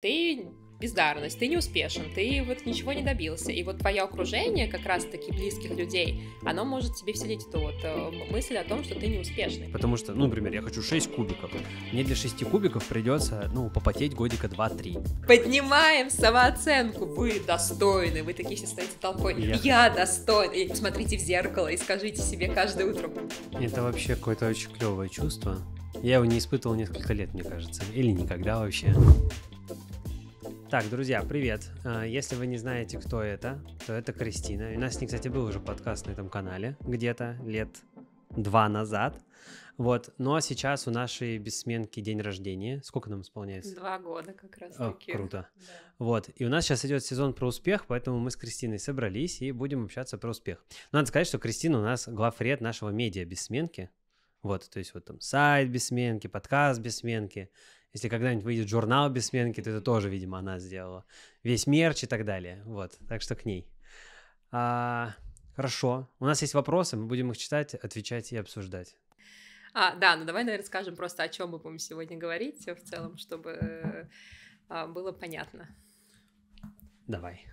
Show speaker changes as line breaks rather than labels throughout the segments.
ты бездарность, ты не успешен, ты вот ничего не добился. И вот твое окружение, как раз-таки близких людей, оно может тебе вселить эту вот э, мысль о том, что ты не успешный.
Потому что, ну, например, я хочу 6 кубиков. Мне для 6 кубиков придется, ну, попотеть годика 2-3.
Поднимаем самооценку. Вы достойны. Вы такие все стоите толпой. Я, я достоин. смотрите в зеркало и скажите себе каждое утро.
Это вообще какое-то очень клевое чувство. Я его не испытывал несколько лет, мне кажется. Или никогда вообще. Так, друзья, привет. А, если вы не знаете, кто это, то это Кристина. У нас с ней, кстати, был уже подкаст на этом канале где-то лет два назад. Вот, ну а сейчас у нашей бессменки день рождения. Сколько нам исполняется?
Два года как раз О, Круто.
Да. Вот, и у нас сейчас идет сезон про успех, поэтому мы с Кристиной собрались и будем общаться про успех. Надо сказать, что Кристина у нас главред нашего медиа бессменки. Вот, то есть вот там сайт бессменки, подкаст бессменки. Если когда-нибудь выйдет журнал без сменки, то это тоже, видимо, она сделала. Весь мерч и так далее. Вот, так что к ней. А, хорошо. У нас есть вопросы, мы будем их читать, отвечать и обсуждать.
А, да, ну давай, наверное, скажем просто, о чем мы будем сегодня говорить в целом, чтобы э, было понятно.
Давай.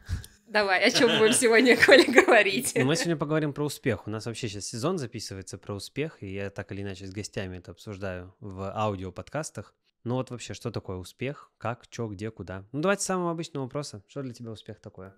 Давай, о чем будем сегодня, Коля, говорить? Ну, мы сегодня поговорим про успех. У нас вообще сейчас сезон записывается про успех, и я так или иначе с гостями это обсуждаю в аудиоподкастах. Ну вот вообще, что такое успех? Как, что, где, куда? Ну давайте с самого обычного вопроса. Что для тебя успех такое?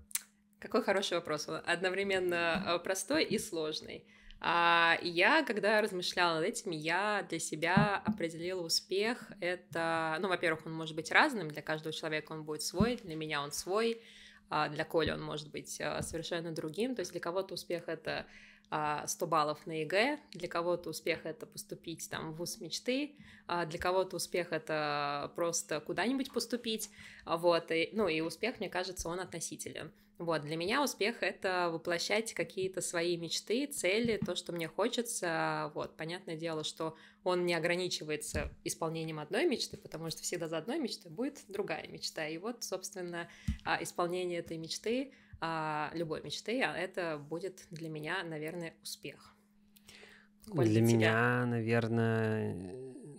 Какой хороший вопрос. одновременно э, простой и сложный. А я, когда размышляла над этим, я для себя определила успех. Это, ну, во-первых, он может быть разным, для каждого человека он будет свой, для меня он свой, а для Коли он может быть э, совершенно другим. То есть для кого-то успех — это 100 а, баллов на ЕГЭ, для кого-то успех это поступить там, в вуз мечты, а для кого-то успех это просто куда-нибудь поступить, вот, и, ну и успех, мне кажется, он относителен. Вот, для меня успех — это воплощать какие-то свои мечты, цели, то, что мне хочется. Вот, понятное дело, что он не ограничивается исполнением одной мечты, потому что всегда за одной мечтой будет другая мечта. И вот, собственно, а, исполнение этой мечты — а, любой мечты, а это будет для меня, наверное, успех. Коль для, для тебя?
меня, наверное,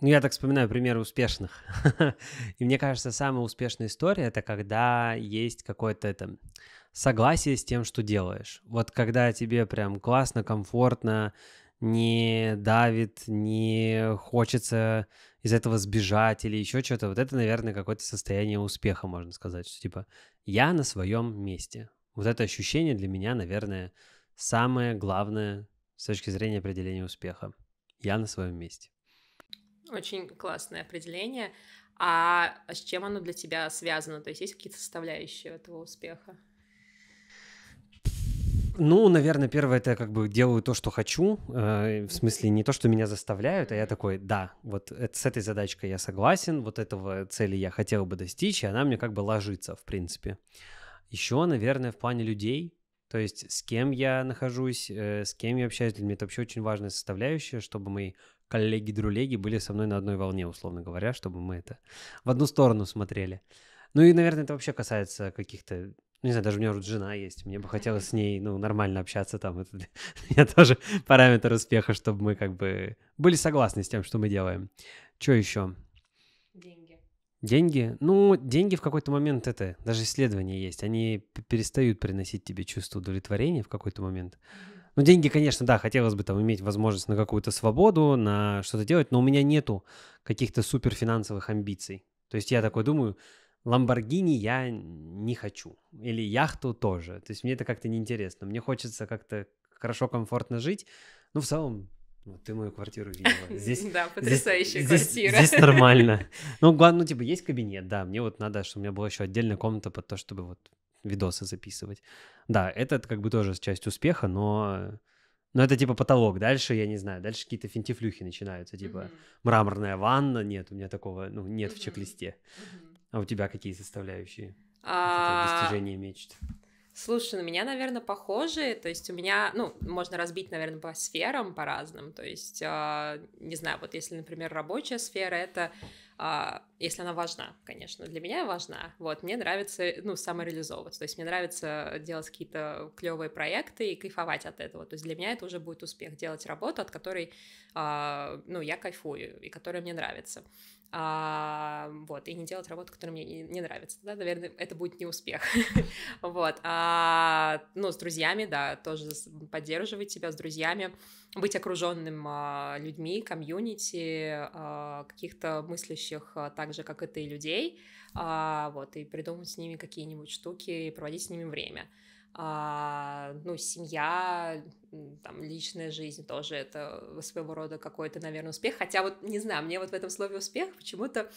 ну, я так вспоминаю примеры успешных. И мне кажется, самая успешная история это когда есть какое-то это согласие с тем, что делаешь. Вот когда тебе прям классно, комфортно, не давит, не хочется из этого сбежать или еще что-то. Вот это, наверное, какое-то состояние успеха, можно сказать, что типа я на своем месте. Вот это ощущение для меня, наверное, самое главное с точки зрения определения успеха. Я на своем месте.
Очень классное определение. А с чем оно для тебя связано? То есть есть какие-то составляющие этого успеха?
Ну, наверное, первое это как бы делаю то, что хочу. Э, в смысле, не то, что меня заставляют, а я такой, да, вот э, с этой задачкой я согласен, вот этого цели я хотел бы достичь, и она мне как бы ложится, в принципе. Еще, наверное, в плане людей, то есть с кем я нахожусь, э, с кем я общаюсь, для меня это вообще очень важная составляющая, чтобы мои коллеги-друлеги были со мной на одной волне, условно говоря, чтобы мы это в одну сторону смотрели. Ну и, наверное, это вообще касается каких-то ну, не знаю, даже у меня уже жена есть, мне бы хотелось с ней, ну, нормально общаться там. Это для меня тоже параметр успеха, чтобы мы как бы были согласны с тем, что мы делаем. Что еще? Деньги? Ну, деньги в какой-то момент это, даже исследования есть, они перестают приносить тебе чувство удовлетворения в какой-то момент. Ну, деньги, конечно, да, хотелось бы там иметь возможность на какую-то свободу, на что-то делать, но у меня нету каких-то суперфинансовых амбиций. То есть я такой думаю, Ламборгини я не хочу. Или яхту тоже. То есть мне это как-то неинтересно. Мне хочется как-то хорошо, комфортно жить. Ну, в целом, ну, ты мою квартиру видела. Здесь, да, потрясающая здесь, квартира. Здесь, здесь нормально. Ну, главное, ну, типа, есть кабинет, да. Мне вот надо, чтобы у меня была еще отдельная комната под то, чтобы вот видосы записывать. Да, это как бы тоже часть успеха, но... Но это типа потолок. Дальше, я не знаю, дальше какие-то финтифлюхи начинаются. Типа mm-hmm. мраморная ванна. Нет, у меня такого, ну, нет mm-hmm. в чек-листе. Mm-hmm. А у тебя какие составляющие? А... Достижение мечт.
Слушай, на меня, наверное, похожие. То есть у меня, ну, можно разбить, наверное, по сферам, по разным. То есть, э, не знаю, вот если, например, рабочая сфера, это э, если она важна, конечно. Для меня важна. Вот, мне нравится, э, ну, самореализовываться. То есть мне нравится делать какие-то клевые проекты и кайфовать от этого. То есть для меня это уже будет успех. Делать работу, от которой, а, ну, я кайфую и которая мне нравится. А, вот, и не делать работу, которая мне не, не нравится. Да, наверное, это будет не успех. Вот. А, ну, с друзьями, да, тоже поддерживать себя с друзьями, быть окруженным а, людьми, комьюнити, а, каких-то мыслящих а, так так же, как и ты, людей, а, вот, и придумать с ними какие-нибудь штуки, и проводить с ними время. А, ну, семья, там, личная жизнь тоже это своего рода какой-то, наверное, успех. Хотя вот, не знаю, мне вот в этом слове успех почему-то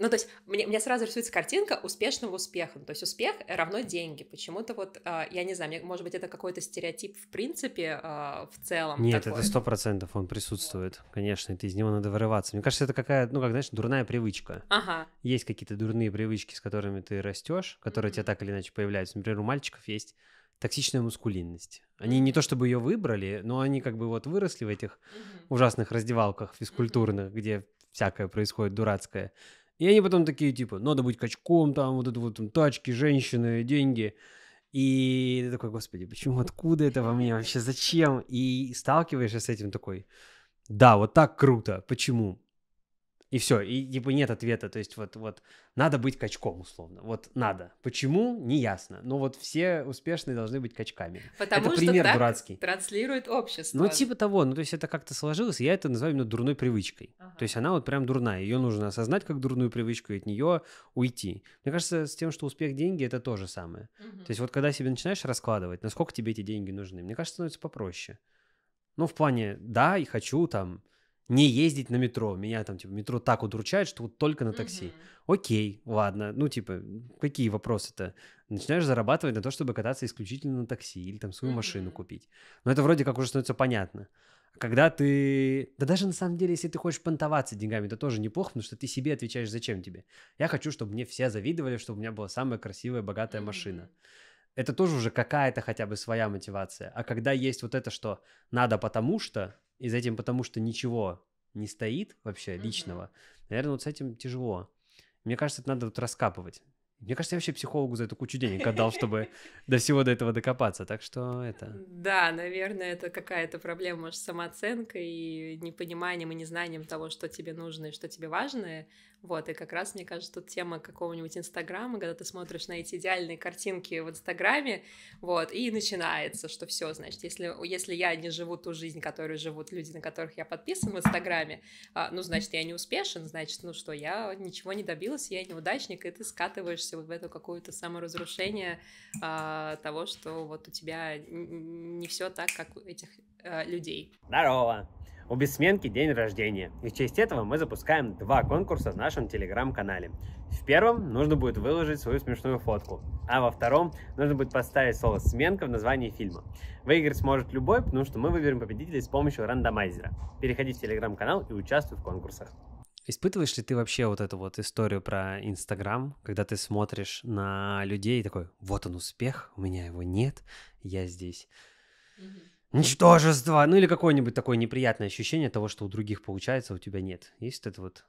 ну, то есть, мне, мне сразу рисуется картинка успешного успеха. Ну, то есть, успех равно деньги. Почему-то вот, э, я не знаю, мне, может быть, это какой-то стереотип в принципе э, в целом. Нет, такой. это сто
процентов он присутствует, вот. конечно, это из него надо вырываться. Мне кажется, это какая, ну, как, знаешь, дурная привычка. Ага. Есть какие-то дурные привычки, с которыми ты растешь, которые mm-hmm. у тебя так или иначе появляются. Например, у мальчиков есть токсичная мускулинность. Они не то чтобы ее выбрали, но они как бы вот выросли в этих mm-hmm. ужасных раздевалках физкультурных, mm-hmm. где всякое происходит дурацкое. И они потом такие, типа, надо быть качком, там, вот это вот, там, тачки, женщины, деньги. И ты такой, господи, почему, откуда это во мне вообще, зачем? И сталкиваешься с этим такой, да, вот так круто, почему? И все, и типа нет ответа, то есть вот, вот надо быть качком условно, вот надо. Почему, не ясно, но вот все успешные должны быть качками. Потому это что пример так дурацкий.
транслирует общество. Ну типа
того, ну то есть это как-то сложилось, я это называю именно дурной привычкой. Ага. То есть она вот прям дурная, ее нужно осознать как дурную привычку и от нее уйти. Мне кажется, с тем, что успех деньги, это то же самое. Угу. То есть вот когда себе начинаешь раскладывать, насколько тебе эти деньги нужны, мне кажется, становится попроще. Ну в плане, да, и хочу там не ездить на метро. Меня там, типа, метро так удручает, что вот только на такси. Угу. Окей, ладно. Ну, типа, какие вопросы-то? Начинаешь зарабатывать на то, чтобы кататься исключительно на такси или там свою угу. машину купить. Но это вроде как уже становится понятно. Когда ты... Да даже на самом деле, если ты хочешь понтоваться деньгами, это тоже неплохо, потому что ты себе отвечаешь, зачем тебе. Я хочу, чтобы мне все завидовали, чтобы у меня была самая красивая, богатая машина. Это тоже уже какая-то хотя бы своя мотивация. А когда есть вот это, что надо потому что, и за этим потому что ничего не стоит вообще mm-hmm. личного, наверное, вот с этим тяжело. Мне кажется, это надо вот раскапывать. Мне кажется, я вообще психологу за эту кучу денег отдал, чтобы до всего до этого докопаться, так что это...
Да, наверное, это какая-то проблема с самооценкой и непониманием и незнанием того, что тебе нужно и что тебе важно, вот, и как раз, мне кажется, тут тема какого-нибудь Инстаграма, когда ты смотришь на эти идеальные картинки в Инстаграме, вот, и начинается, что все, значит, если, если я не живу ту жизнь, которую живут люди, на которых я подписан в Инстаграме, а, ну, значит, я не успешен, значит, ну что, я ничего не добилась, я неудачник, и ты скатываешься вот в эту какую-то саморазрушение а, того, что вот у тебя не все так, как у этих а, людей.
Здорово! у Бессменки день рождения. И в честь этого мы запускаем два конкурса в нашем телеграм-канале. В первом нужно будет выложить свою смешную фотку, а во втором нужно будет поставить слово «сменка» в названии фильма. Выиграть сможет любой, потому что мы выберем победителя с помощью рандомайзера. Переходи в телеграм-канал и участвуй в конкурсах. Испытываешь ли ты вообще вот эту вот историю про Инстаграм, когда ты смотришь на людей и такой, вот он успех, у меня его нет, я здесь. Mm-hmm
ничтожество,
ну или какое-нибудь такое неприятное ощущение того, что у других получается, а у тебя нет. Есть вот эта вот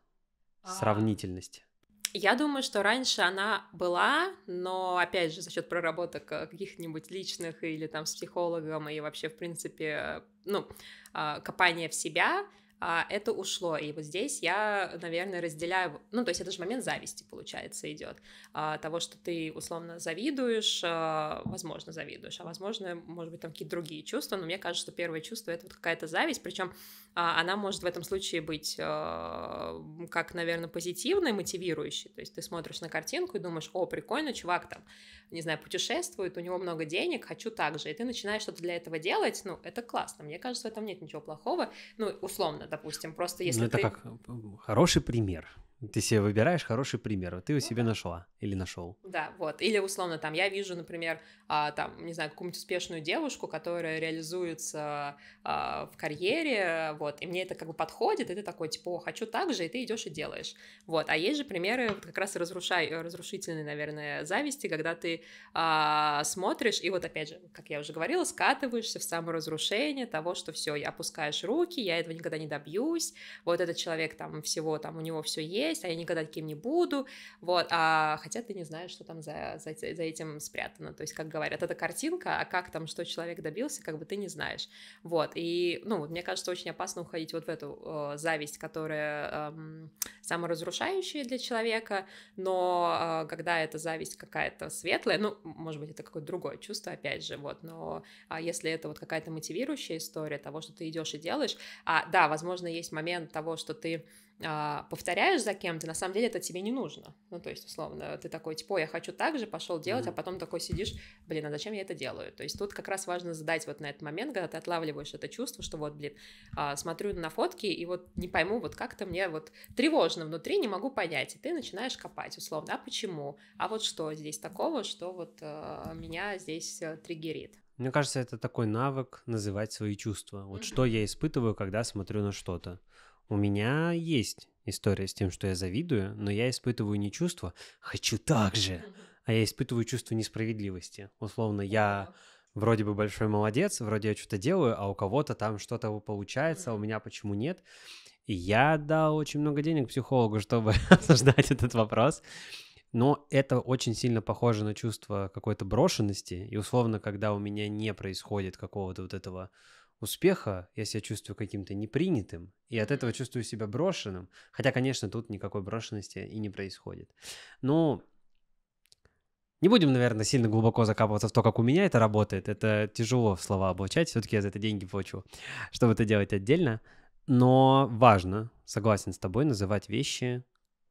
а. сравнительность?
Я думаю, что раньше она была, но опять же за счет проработок э, каких-нибудь личных или там с психологом и вообще в принципе э, ну а, копания в себя а, это ушло. И вот здесь я, наверное, разделяю, ну, то есть это же момент зависти, получается, идет. А, того, что ты условно завидуешь, а, возможно, завидуешь, а возможно, может быть, там какие-то другие чувства, но мне кажется, что первое чувство это вот какая-то зависть, причем а, она может в этом случае быть а, как, наверное, позитивной, мотивирующей. То есть ты смотришь на картинку и думаешь, о, прикольно, чувак там, не знаю, путешествует, у него много денег, хочу так же. И ты начинаешь что-то для этого делать, ну, это классно. Мне кажется, в этом нет ничего плохого. Ну, условно, допустим. Просто если ну, это ты... как э,
хороший пример. Ты себе выбираешь хороший пример, ты у ну себя нашла или нашел.
Да, вот. Или условно там я вижу, например, а, там, не знаю, какую-нибудь успешную девушку, которая реализуется а, в карьере, вот, и мне это как бы подходит, и ты такой, типа, о, хочу так же, и ты идешь и делаешь. Вот. А есть же примеры вот, как раз разрушай, э, разрушительной, наверное, зависти, когда ты а, смотришь, и вот опять же, как я уже говорила, скатываешься в саморазрушение того, что все, опускаешь руки, я этого никогда не добьюсь, вот этот человек там всего, там у него все есть, есть, а я никогда таким не буду, вот, а хотя ты не знаешь, что там за, за, за этим спрятано, то есть, как говорят, это картинка, а как там, что человек добился, как бы ты не знаешь, вот, и, ну, мне кажется, очень опасно уходить вот в эту э, зависть, которая э, саморазрушающая для человека, но э, когда эта зависть какая-то светлая, ну, может быть, это какое-то другое чувство, опять же, вот, но э, если это вот какая-то мотивирующая история того, что ты идешь и делаешь, а, да, возможно, есть момент того, что ты а, повторяешь за кем-то, на самом деле это тебе не нужно. Ну, то есть, условно, ты такой, типа, я хочу так же, пошел делать, mm-hmm. а потом такой сидишь, блин, а зачем я это делаю? То есть тут как раз важно задать вот на этот момент, когда ты отлавливаешь это чувство, что вот, блин, а, смотрю на фотки и вот не пойму, вот как-то мне вот тревожно внутри, не могу понять, и ты начинаешь копать, условно, а почему? А вот что здесь такого, что вот э, меня здесь а, триггерит?
Мне кажется, это такой навык называть свои чувства. Вот mm-hmm. что я испытываю, когда смотрю на что-то. У меня есть история с тем, что я завидую, но я испытываю не чувство «хочу так же», а я испытываю чувство несправедливости. Условно, я вроде бы большой молодец, вроде я что-то делаю, а у кого-то там что-то получается, а у меня почему нет. И я дал очень много денег психологу, чтобы осуждать этот вопрос. Но это очень сильно похоже на чувство какой-то брошенности. И условно, когда у меня не происходит какого-то вот этого успеха я себя чувствую каким-то непринятым, и от этого чувствую себя брошенным. Хотя, конечно, тут никакой брошенности и не происходит. Но не будем, наверное, сильно глубоко закапываться в то, как у меня это работает. Это тяжело в слова облачать. Все-таки я за это деньги плачу, чтобы это делать отдельно. Но важно, согласен с тобой, называть вещи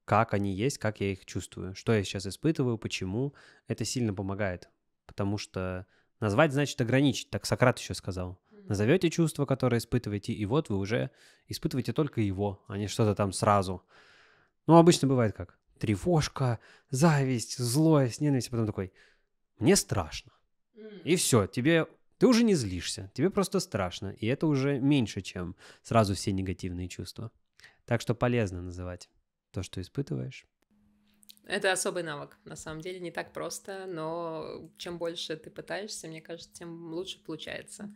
как они есть, как я их чувствую, что я сейчас испытываю, почему. Это сильно помогает, потому что назвать значит ограничить, так Сократ еще сказал. Назовете чувство, которое испытываете, и вот вы уже испытываете только его, а не что-то там сразу. Ну, обычно бывает как? Тревожка, зависть, злость, ненависть, а потом такой, мне страшно. И все, тебе ты уже не злишься, тебе просто страшно, и это уже меньше, чем сразу все негативные чувства. Так что полезно называть то, что испытываешь.
Это особый навык, на самом деле, не так просто, но чем больше ты пытаешься, мне кажется, тем лучше получается.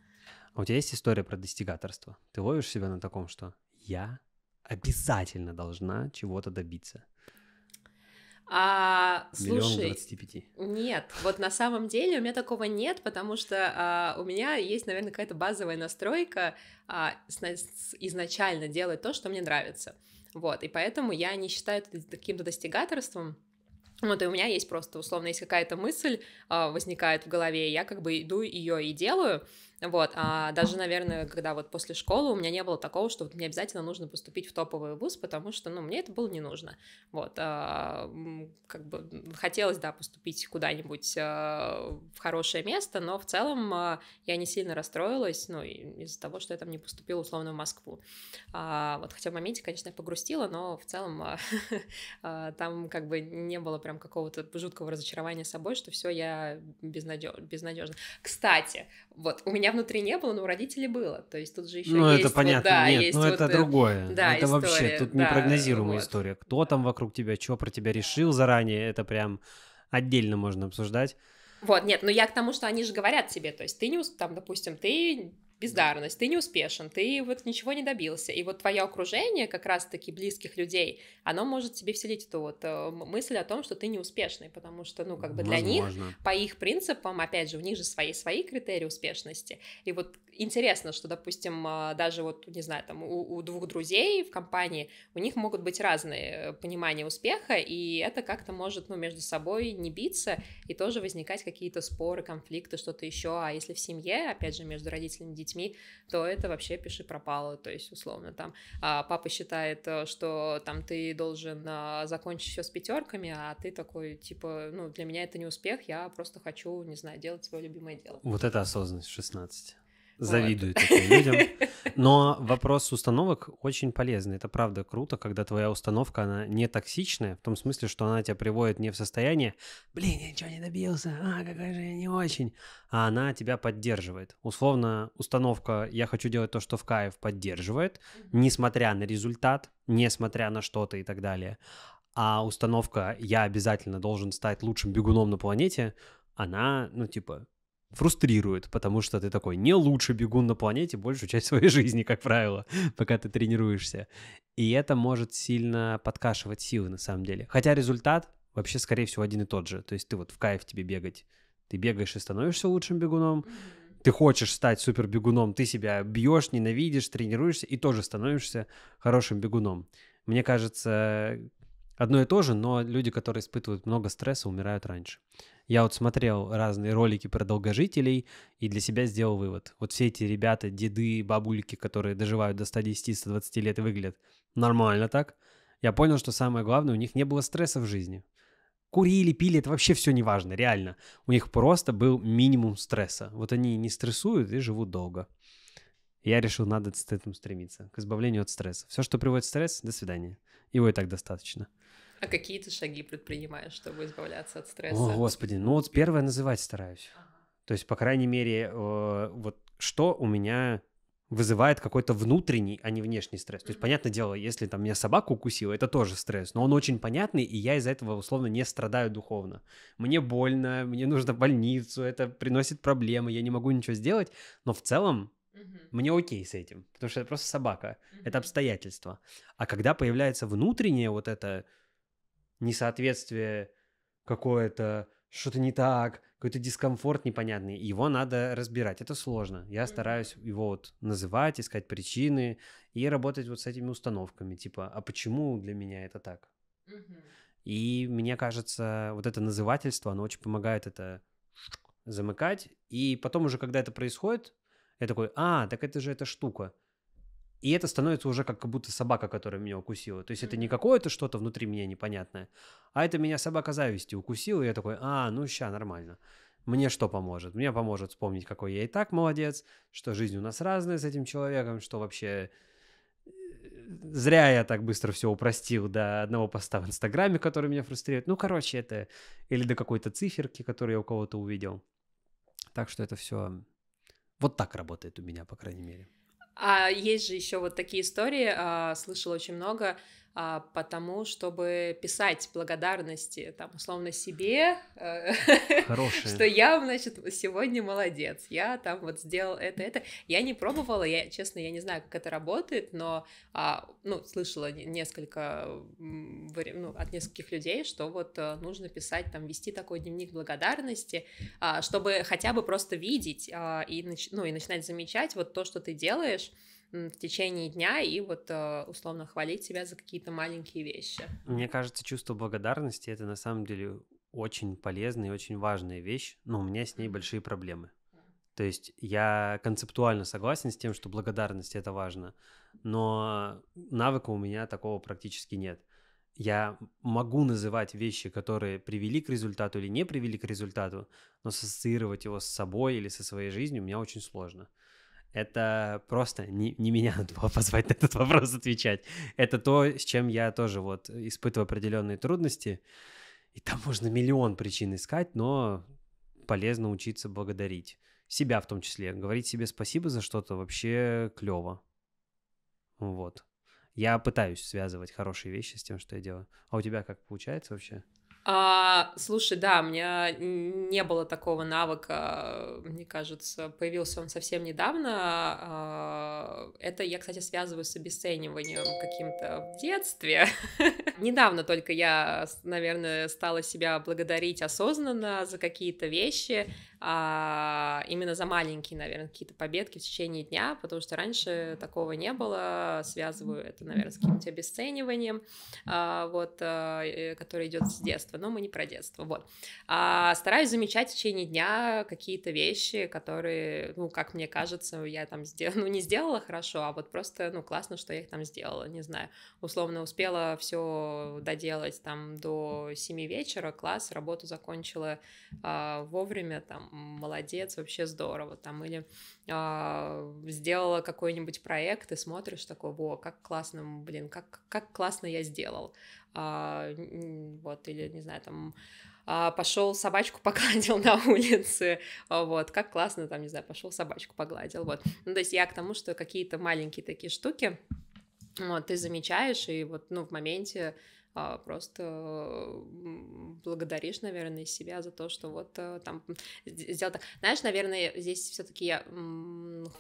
А у тебя есть история про достигаторство? Ты ловишь себя на таком, что я обязательно должна чего-то добиться?
А, слушай, 25. нет, вот на самом деле у меня такого нет, потому что а, у меня есть, наверное, какая-то базовая настройка а, с, с, изначально делать то, что мне нравится, вот, и поэтому я не считаю это каким-то достигаторством, вот, и у меня есть просто, условно, есть какая-то мысль а, возникает в голове, я как бы иду ее и делаю, вот, а даже, наверное, когда вот после школы у меня не было такого, что вот мне обязательно нужно поступить в топовый вуз, потому что, ну, мне это было не нужно. Вот, а, как бы хотелось, да, поступить куда-нибудь а, в хорошее место, но в целом а, я не сильно расстроилась, ну, из-за того, что я там не поступила условно в Москву. А, вот, хотя в моменте, конечно, я погрустила, но в целом а, а там как бы не было прям какого-то жуткого разочарования собой, что все я безнадежно безнадежна. Кстати, вот у меня внутри не было, но у родителей было. То есть тут же еще ну, есть... Ну, это понятно, вот, да, нет, есть ну вот это э, другое. Да, это история, вообще, тут да, непрогнозируемая вот.
история. Кто там вокруг тебя, что про тебя решил заранее, это прям отдельно можно обсуждать.
Вот, нет, но я к тому, что они же говорят тебе, то есть ты не, там, допустим, ты бездарность, ты не успешен, ты вот ничего не добился. И вот твое окружение, как раз-таки близких людей, оно может тебе вселить эту вот э, мысль о том, что ты не успешный, потому что, ну, как бы для Возможно. них, по их принципам, опять же, у них же свои свои критерии успешности. И вот интересно, что, допустим, э, даже вот, не знаю, там, у, у двух друзей в компании, у них могут быть разные э, понимания успеха, и это как-то может, ну, между собой не биться, и тоже возникать какие-то споры, конфликты, что-то еще. А если в семье, опять же, между родителями и детьми, детьми, то это вообще пиши пропало, то есть условно там а, папа считает, э, что там ты должен а, закончить все с пятерками, а ты такой типа, ну для меня это не успех, я просто хочу, не знаю, делать свое любимое дело. Вот
это осознанность 16. Завидую вот. таким людям. Но вопрос установок очень полезный. Это правда круто, когда твоя установка, она не токсичная, в том смысле, что она тебя приводит не в состояние «блин, я ничего не добился, а, какая же я не очень», а она тебя поддерживает. Условно, установка «я хочу делать то, что в кайф» поддерживает, несмотря на результат, несмотря на что-то и так далее. А установка «я обязательно должен стать лучшим бегуном на планете», она, ну, типа, фрустрирует, потому что ты такой не лучший бегун на планете большую часть своей жизни, как правило, пока ты тренируешься. И это может сильно подкашивать силы на самом деле. Хотя результат вообще, скорее всего, один и тот же. То есть ты вот в кайф тебе бегать. Ты бегаешь и становишься лучшим бегуном. Ты хочешь стать супер бегуном, ты себя бьешь, ненавидишь, тренируешься и тоже становишься хорошим бегуном. Мне кажется, одно и то же, но люди, которые испытывают много стресса, умирают раньше. Я вот смотрел разные ролики про долгожителей и для себя сделал вывод. Вот все эти ребята, деды, бабульки, которые доживают до 110-120 лет и выглядят нормально так, я понял, что самое главное, у них не было стресса в жизни. Курили, пили, это вообще все неважно, реально. У них просто был минимум стресса. Вот они не стрессуют и живут долго. Я решил, надо с этим стремиться, к избавлению от стресса. Все, что приводит стресс, до свидания. Его и так достаточно.
А какие ты шаги предпринимаешь, чтобы избавляться от стресса? О, господи,
ну вот первое называть стараюсь. То есть, по крайней мере, э, вот что у меня вызывает какой-то внутренний, а не внешний стресс. То есть, понятное дело, если там меня собака укусила, это тоже стресс, но он очень понятный, и я из-за этого условно не страдаю духовно. Мне больно, мне нужно в больницу, это приносит проблемы, я не могу ничего сделать, но в целом Угу. Мне окей с этим, потому что это просто собака, угу. это обстоятельство. А когда появляется внутреннее вот это несоответствие какое-то, что-то не так, какой-то дискомфорт непонятный, его надо разбирать, это сложно. Я стараюсь его вот называть, искать причины и работать вот с этими установками, типа, а почему для меня это так? Угу. И мне кажется, вот это назывательство, оно очень помогает это замыкать, и потом уже, когда это происходит, я такой, а, так это же эта штука. И это становится уже как будто собака, которая меня укусила. То есть это не какое-то что-то внутри меня непонятное, а это меня собака зависти укусила. И я такой, а, ну ща, нормально. Мне что поможет? Мне поможет вспомнить, какой я и так молодец, что жизнь у нас разная с этим человеком, что вообще э, зря я так быстро все упростил до одного поста в Инстаграме, который меня фрустрирует. Ну, короче, это... Или до какой-то циферки, которую я у кого-то увидел. Так что это все вот так работает у меня, по крайней мере.
А есть же еще вот такие истории, а, слышал очень много, а, потому чтобы писать благодарности, там, условно, себе, э, что я, значит, сегодня молодец, я там вот сделал это, это. Я не пробовала, я, честно, я не знаю, как это работает, но, а, ну, слышала несколько, ну, от нескольких людей, что вот э, нужно писать, там, вести такой дневник благодарности, а, чтобы хотя бы просто видеть а, и, нач- ну, и начинать замечать вот то, что ты делаешь, в течение дня и вот э, условно хвалить себя за какие-то маленькие вещи.
Мне кажется, чувство благодарности это на самом деле очень полезная и очень важная вещь, но у меня с ней большие проблемы. То есть я концептуально согласен с тем, что благодарность это важно, но навыка у меня такого практически нет. Я могу называть вещи, которые привели к результату или не привели к результату, но ассоциировать его с собой или со своей жизнью у меня очень сложно. mm это просто не, не меня надо было позвать на этот вопрос отвечать. Это то, с чем я тоже вот испытываю определенные трудности. И там можно миллион причин искать, но полезно учиться благодарить. Себя в том числе. Говорить себе спасибо за что-то вообще клево. Вот. Я пытаюсь связывать хорошие вещи с тем, что я делаю. А у тебя как получается вообще?
А, слушай, да, у меня не было такого навыка, мне кажется, появился он совсем недавно. А, это я, кстати, связываю с обесцениванием каким-то в детстве. Недавно только я, наверное, стала себя благодарить осознанно за какие-то вещи, а, именно за маленькие, наверное, какие-то победки в течение дня, потому что раньше такого не было, связываю это, наверное, с каким-то обесцениванием, а, вот, а, э, э, который идет с детства детство, но мы не про детство, вот. А, стараюсь замечать в течение дня какие-то вещи, которые, ну, как мне кажется, я там сделала, ну, не сделала хорошо, а вот просто, ну, классно, что я их там сделала, не знаю. Условно успела все доделать там до 7 вечера, класс, работу закончила э, вовремя, там, молодец, вообще здорово, там, или а, сделала какой-нибудь проект и смотришь такой, во, как классно, блин, как, как классно я сделал. А, вот, или, не знаю, там, а, пошел собачку погладил на улице, вот, как классно, там, не знаю, пошел собачку погладил, вот. Ну, то есть я к тому, что какие-то маленькие такие штуки, вот, ты замечаешь, и вот, ну, в моменте а просто благодаришь, наверное, себя за то, что вот э, там сделал так. Знаешь, наверное, здесь все-таки я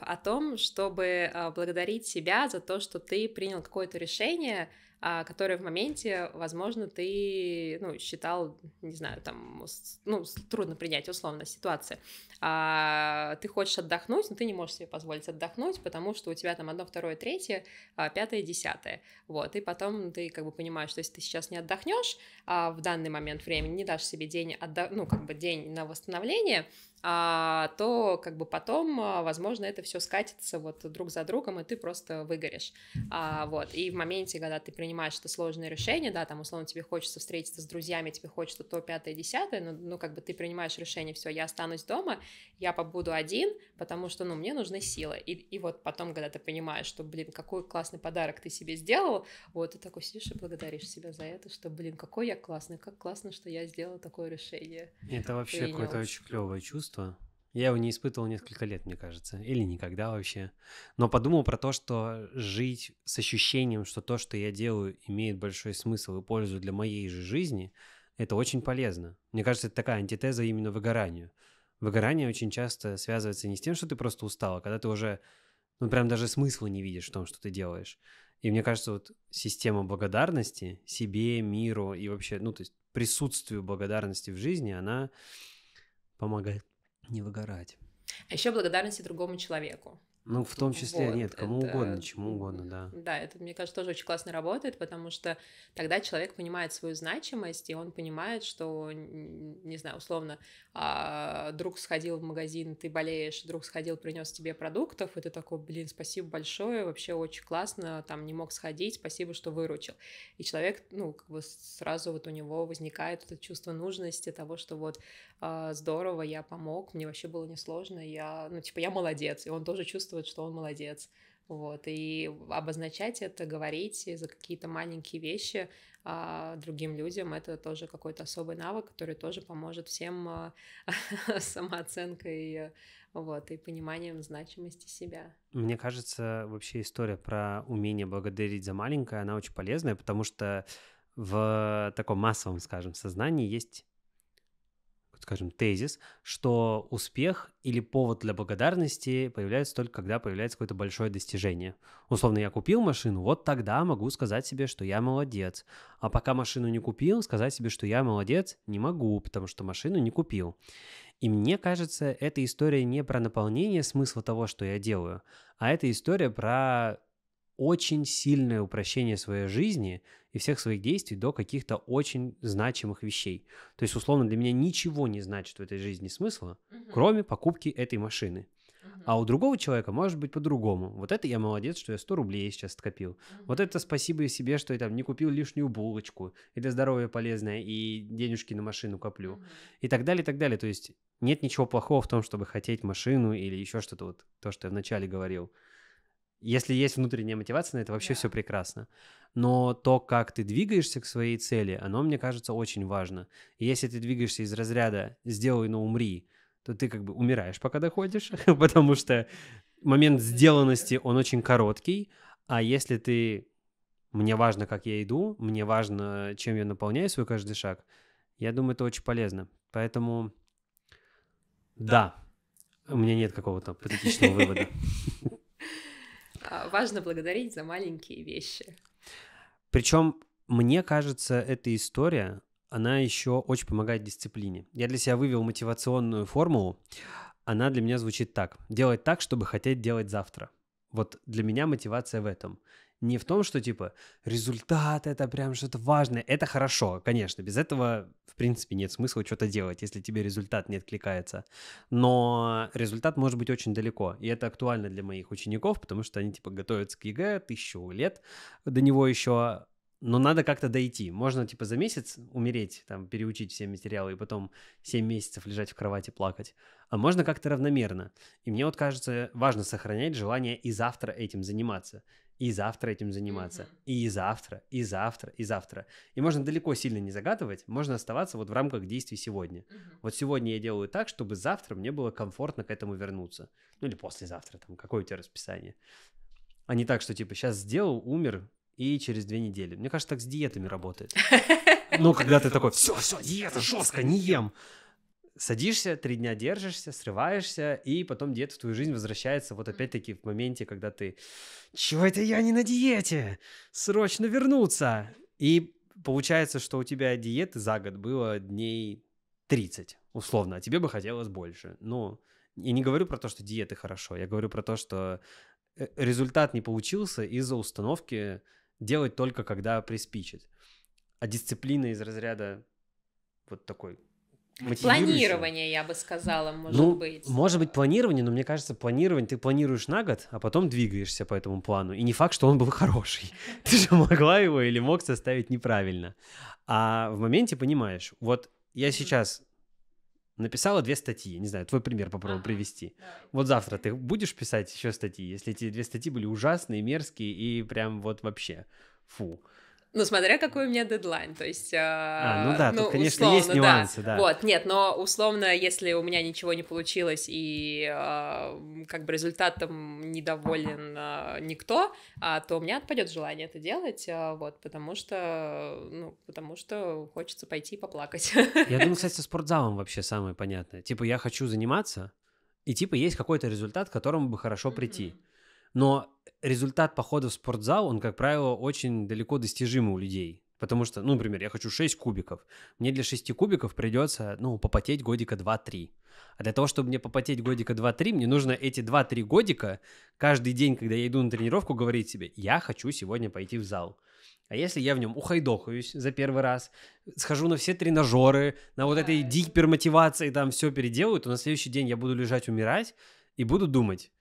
о том, чтобы а, благодарить себя за то, что ты принял какое-то решение, а, которые в моменте, возможно, ты ну, считал, не знаю, там, ну, трудно принять условно ситуация. А, ты хочешь отдохнуть, но ты не можешь себе позволить отдохнуть, потому что у тебя там одно, второе, третье, а, пятое, десятое. Вот, и потом ты как бы понимаешь, что если ты сейчас не отдохнешь а в данный момент времени, не дашь себе день, отдо... ну, как бы день на восстановление, а, то как бы потом, а, возможно, это все скатится вот друг за другом, и ты просто выгоришь. А, вот. И в моменте, когда ты принимаешь это сложное решение, да, там, условно, тебе хочется встретиться с друзьями, тебе хочется то, пятое, десятое, но, ну, как бы ты принимаешь решение, все, я останусь дома, я побуду один, потому что, ну, мне нужны силы. И, и вот потом, когда ты понимаешь, что, блин, какой классный подарок ты себе сделал, вот, ты такой сидишь и благодаришь себя за это, что, блин, какой я классный, как классно, что я сделала такое решение. Это вообще какое-то очень
клевое чувство, чувство. Я его не испытывал несколько лет, мне кажется, или никогда вообще. Но подумал про то, что жить с ощущением, что то, что я делаю, имеет большой смысл и пользу для моей же жизни, это очень полезно. Мне кажется, это такая антитеза именно выгоранию. Выгорание очень часто связывается не с тем, что ты просто устал, а когда ты уже, ну, прям даже смысла не видишь в том, что ты делаешь. И мне кажется, вот система благодарности себе, миру и вообще, ну, то есть присутствию благодарности в жизни, она помогает не выгорать.
А еще благодарности другому человеку. Ну, в том числе, вот, нет, кому это... угодно,
чему угодно, да.
Да, это, мне кажется, тоже очень классно работает, потому что тогда человек понимает свою значимость, и он понимает, что, не знаю, условно, а, друг сходил в магазин, ты болеешь, друг сходил, принес тебе продуктов, и ты такой, блин, спасибо большое, вообще очень классно, там, не мог сходить, спасибо, что выручил. И человек, ну, как бы сразу вот у него возникает это чувство нужности того, что вот а, здорово, я помог, мне вообще было несложно, я, ну, типа, я молодец, и он тоже чувствует чувствует, что он молодец. Вот, и обозначать это, говорить за какие-то маленькие вещи а, другим людям, это тоже какой-то особый навык, который тоже поможет всем а, самооценкой вот, и пониманием значимости себя.
Мне кажется, вообще история про умение благодарить за маленькое, она очень полезная, потому что в таком массовом, скажем, сознании есть скажем, тезис, что успех или повод для благодарности появляется только когда появляется какое-то большое достижение. Условно, я купил машину, вот тогда могу сказать себе, что я молодец. А пока машину не купил, сказать себе, что я молодец, не могу, потому что машину не купил. И мне кажется, эта история не про наполнение смысла того, что я делаю, а эта история про очень сильное упрощение своей жизни и всех своих действий до каких-то очень значимых вещей. То есть, условно, для меня ничего не значит в этой жизни смысла, угу. кроме покупки этой машины. А у другого человека может быть по-другому. Вот это я молодец, что я 100 рублей сейчас скопил. Вот это спасибо себе, что я там не купил лишнюю булочку. Это здоровье полезное, и денежки на машину коплю. И так далее, и так далее. То есть нет ничего плохого в том, чтобы хотеть машину или еще что-то, вот то, что я вначале говорил. Если есть внутренняя мотивация на это, вообще да. все прекрасно. Но то, как ты двигаешься к своей цели, оно, мне кажется, очень важно. если ты двигаешься из разряда «сделай, но умри», то ты как бы умираешь, пока доходишь, потому что момент сделанности, он очень короткий, а если ты «мне важно, как я иду», «мне важно, чем я наполняю свой каждый шаг», я думаю, это очень полезно. Поэтому да, да. у меня нет какого-то патетичного вывода.
А, важно благодарить за маленькие вещи.
Причем, мне кажется, эта история, она еще очень помогает дисциплине. Я для себя вывел мотивационную формулу. Она для меня звучит так. Делать так, чтобы хотеть делать завтра. Вот для меня мотивация в этом не в том, что типа результат это прям что-то важное. Это хорошо, конечно. Без этого, в принципе, нет смысла что-то делать, если тебе результат не откликается. Но результат может быть очень далеко. И это актуально для моих учеников, потому что они типа готовятся к ЕГЭ тысячу лет до него еще. Но надо как-то дойти. Можно типа за месяц умереть, там, переучить все материалы и потом 7 месяцев лежать в кровати плакать. А можно как-то равномерно. И мне вот кажется, важно сохранять желание и завтра этим заниматься и завтра этим заниматься, mm-hmm. и завтра, и завтра, и завтра. И можно далеко сильно не загадывать, можно оставаться вот в рамках действий сегодня. Mm-hmm. Вот сегодня я делаю так, чтобы завтра мне было комфортно к этому вернуться. Ну или послезавтра, там, какое у тебя расписание. А не так, что типа сейчас сделал, умер, и через две недели. Мне кажется, так с диетами работает. Ну, когда ты такой, все, все, диета жестко, не ем садишься, три дня держишься, срываешься, и потом диета в твою жизнь возвращается вот опять-таки в моменте, когда ты «Чего это я не на диете? Срочно вернуться!» И получается, что у тебя диеты за год было дней 30, условно, а тебе бы хотелось больше. Ну, я не говорю про то, что диеты хорошо, я говорю про то, что э, результат не получился из-за установки делать только когда приспичит. А дисциплина из разряда вот такой Планирование,
я бы сказала, может ну, быть. Может
быть, планирование, но мне кажется, планирование ты планируешь на год, а потом двигаешься по этому плану. И не факт, что он был хороший. Ты же могла его или мог составить неправильно. А в моменте понимаешь, вот я сейчас написала две статьи, не знаю, твой пример попробую ага, привести. Да. Вот завтра ты будешь писать еще статьи, если эти две статьи были ужасные, мерзкие и прям вот вообще фу. Ну,
смотря какой у меня дедлайн, то есть... Э, а, ну да, ну, тут, конечно, условно, есть нюансы, да. да. Вот, нет, но условно, если у меня ничего не получилось и э, как бы результатом недоволен э, никто, э, то у меня отпадет желание это делать, э, вот, потому что, ну, потому что хочется пойти и поплакать. Я думаю,
кстати, со спортзалом вообще самое понятное. Типа, я хочу заниматься, и типа есть какой-то результат, к которому бы хорошо прийти. Mm-hmm но результат похода в спортзал, он, как правило, очень далеко достижимый у людей. Потому что, ну, например, я хочу 6 кубиков. Мне для 6 кубиков придется, ну, попотеть годика 2-3. А для того, чтобы мне попотеть годика 2-3, мне нужно эти 2-3 годика каждый день, когда я иду на тренировку, говорить себе, я хочу сегодня пойти в зал. А если я в нем ухайдохаюсь за первый раз, схожу на все тренажеры, на вот этой гипермотивации там все переделают, то на следующий день я буду лежать умирать и буду думать,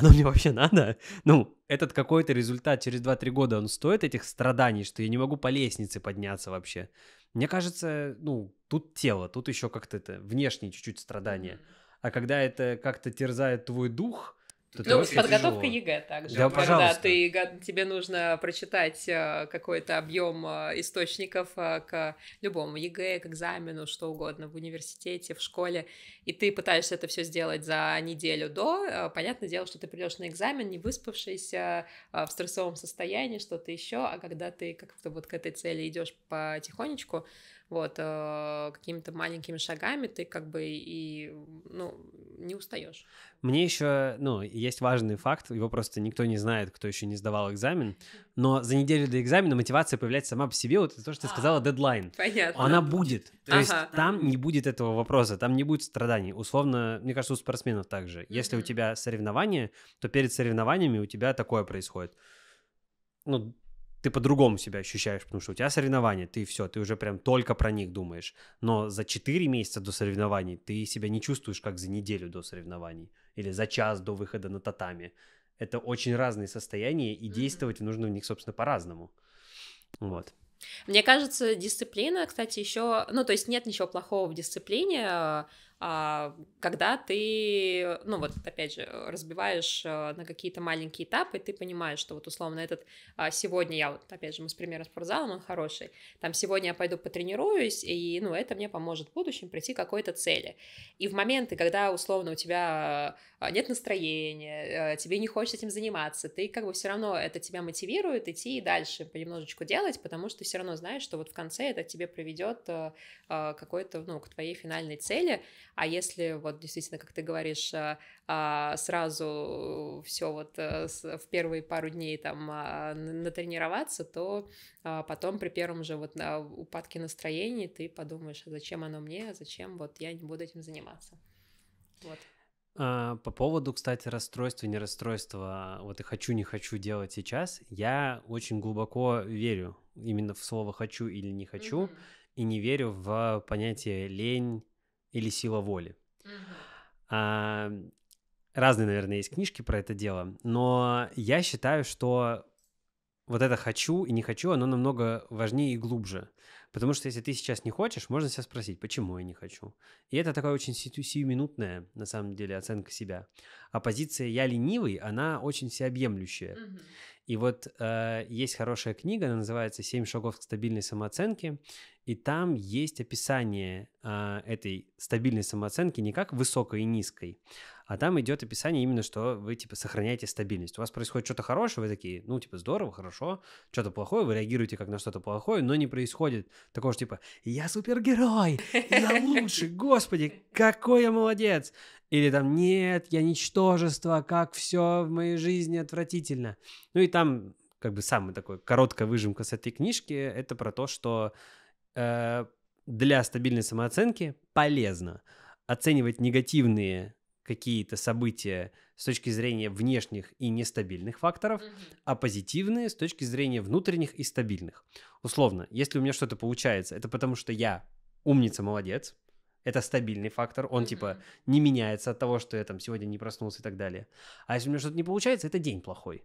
оно мне вообще надо? Ну, этот какой-то результат через 2-3 года, он стоит этих страданий, что я не могу по лестнице подняться вообще. Мне кажется, ну, тут тело, тут еще как-то это внешние чуть-чуть страдания. А когда это как-то терзает твой дух, это ну, подготовка тяжело. ЕГЭ также. Да, когда пожалуйста.
ты, тебе нужно прочитать э, какой-то объем э, источников э, к любому ЕГЭ, к экзамену, что угодно, в университете, в школе, и ты пытаешься это все сделать за неделю до, понятное дело, что ты придешь на экзамен не выспавшийся, в стрессовом состоянии, что-то еще, а когда ты как-то вот к этой цели идешь потихонечку, вот, э, какими-то маленькими шагами ты как бы и, ну, не устаешь.
Мне еще, ну, есть важный факт, его просто никто не знает, кто еще не сдавал экзамен, но за неделю до экзамена мотивация появляется сама по себе, вот это то, что ты а. сказала, дедлайн. Понятно. Она будет. То есть там не будет этого вопроса, там не будет страданий. Условно, мне кажется, у спортсменов также. Если у тебя соревнования, то перед соревнованиями у тебя такое происходит. Ну, ты по-другому себя ощущаешь, потому что у тебя соревнования, ты все, ты уже прям только про них думаешь. Но за 4 месяца до соревнований ты себя не чувствуешь, как за неделю до соревнований или за час до выхода на татами. Это очень разные состояния, и действовать нужно в них, собственно, по-разному. Вот.
Мне кажется, дисциплина, кстати, еще, ну, то есть нет ничего плохого в дисциплине, а, а, когда ты, ну вот опять же, э, разбиваешь э, на какие-то маленькие этапы, ты понимаешь, что вот условно этот а, сегодня я, вот опять же, мы с примером спортзалом, он хороший, там сегодня я пойду потренируюсь, и ну это мне поможет в будущем прийти к какой-то цели. И в моменты, когда условно у тебя э, нет настроения, тебе не хочется этим заниматься, ты как бы все равно это тебя мотивирует идти и дальше понемножечку делать, потому что ты все равно знаешь, что вот в конце это тебе приведет какой-то, ну, к твоей финальной цели, а если вот действительно, как ты говоришь, э, а, сразу все вот э, в первые пару дней там а, натренироваться, то а, потом при первом же вот на упадке настроения ты подумаешь, а зачем оно мне, а зачем вот я не буду этим заниматься. Вот.
По поводу, кстати, расстройства, нерасстройства, вот и хочу, не хочу делать сейчас, я очень глубоко верю именно в слово хочу или не хочу, mm-hmm. и не верю в понятие лень или сила воли. Mm-hmm. А, разные, наверное, есть книжки про это дело, но я считаю, что вот это хочу и не хочу, оно намного важнее и глубже. Потому что если ты сейчас не хочешь, можно себя спросить, почему я не хочу. И это такая очень сиюминутная, на самом деле, оценка себя. А позиция «я ленивый», она очень всеобъемлющая. Угу. И вот э, есть хорошая книга, она называется «Семь шагов к стабильной самооценке», и там есть описание э, этой стабильной самооценки не как высокой и низкой, а там идет описание именно, что вы, типа, сохраняете стабильность. У вас происходит что-то хорошее, вы такие, ну, типа, здорово, хорошо, что-то плохое, вы реагируете как на что-то плохое, но не происходит такого же, типа, я супергерой, я лучший, господи, какой я молодец. Или там, нет, я ничтожество, как все в моей жизни отвратительно. Ну и там, как бы, самая такой короткая выжимка с этой книжки, это про то, что э, для стабильной самооценки полезно оценивать негативные какие-то события с точки зрения внешних и нестабильных факторов, mm-hmm. а позитивные с точки зрения внутренних и стабильных. Условно, если у меня что-то получается, это потому что я умница, молодец, это стабильный фактор, он mm-hmm. типа не меняется от того, что я там сегодня не проснулся и так далее. А если у меня что-то не получается, это день плохой,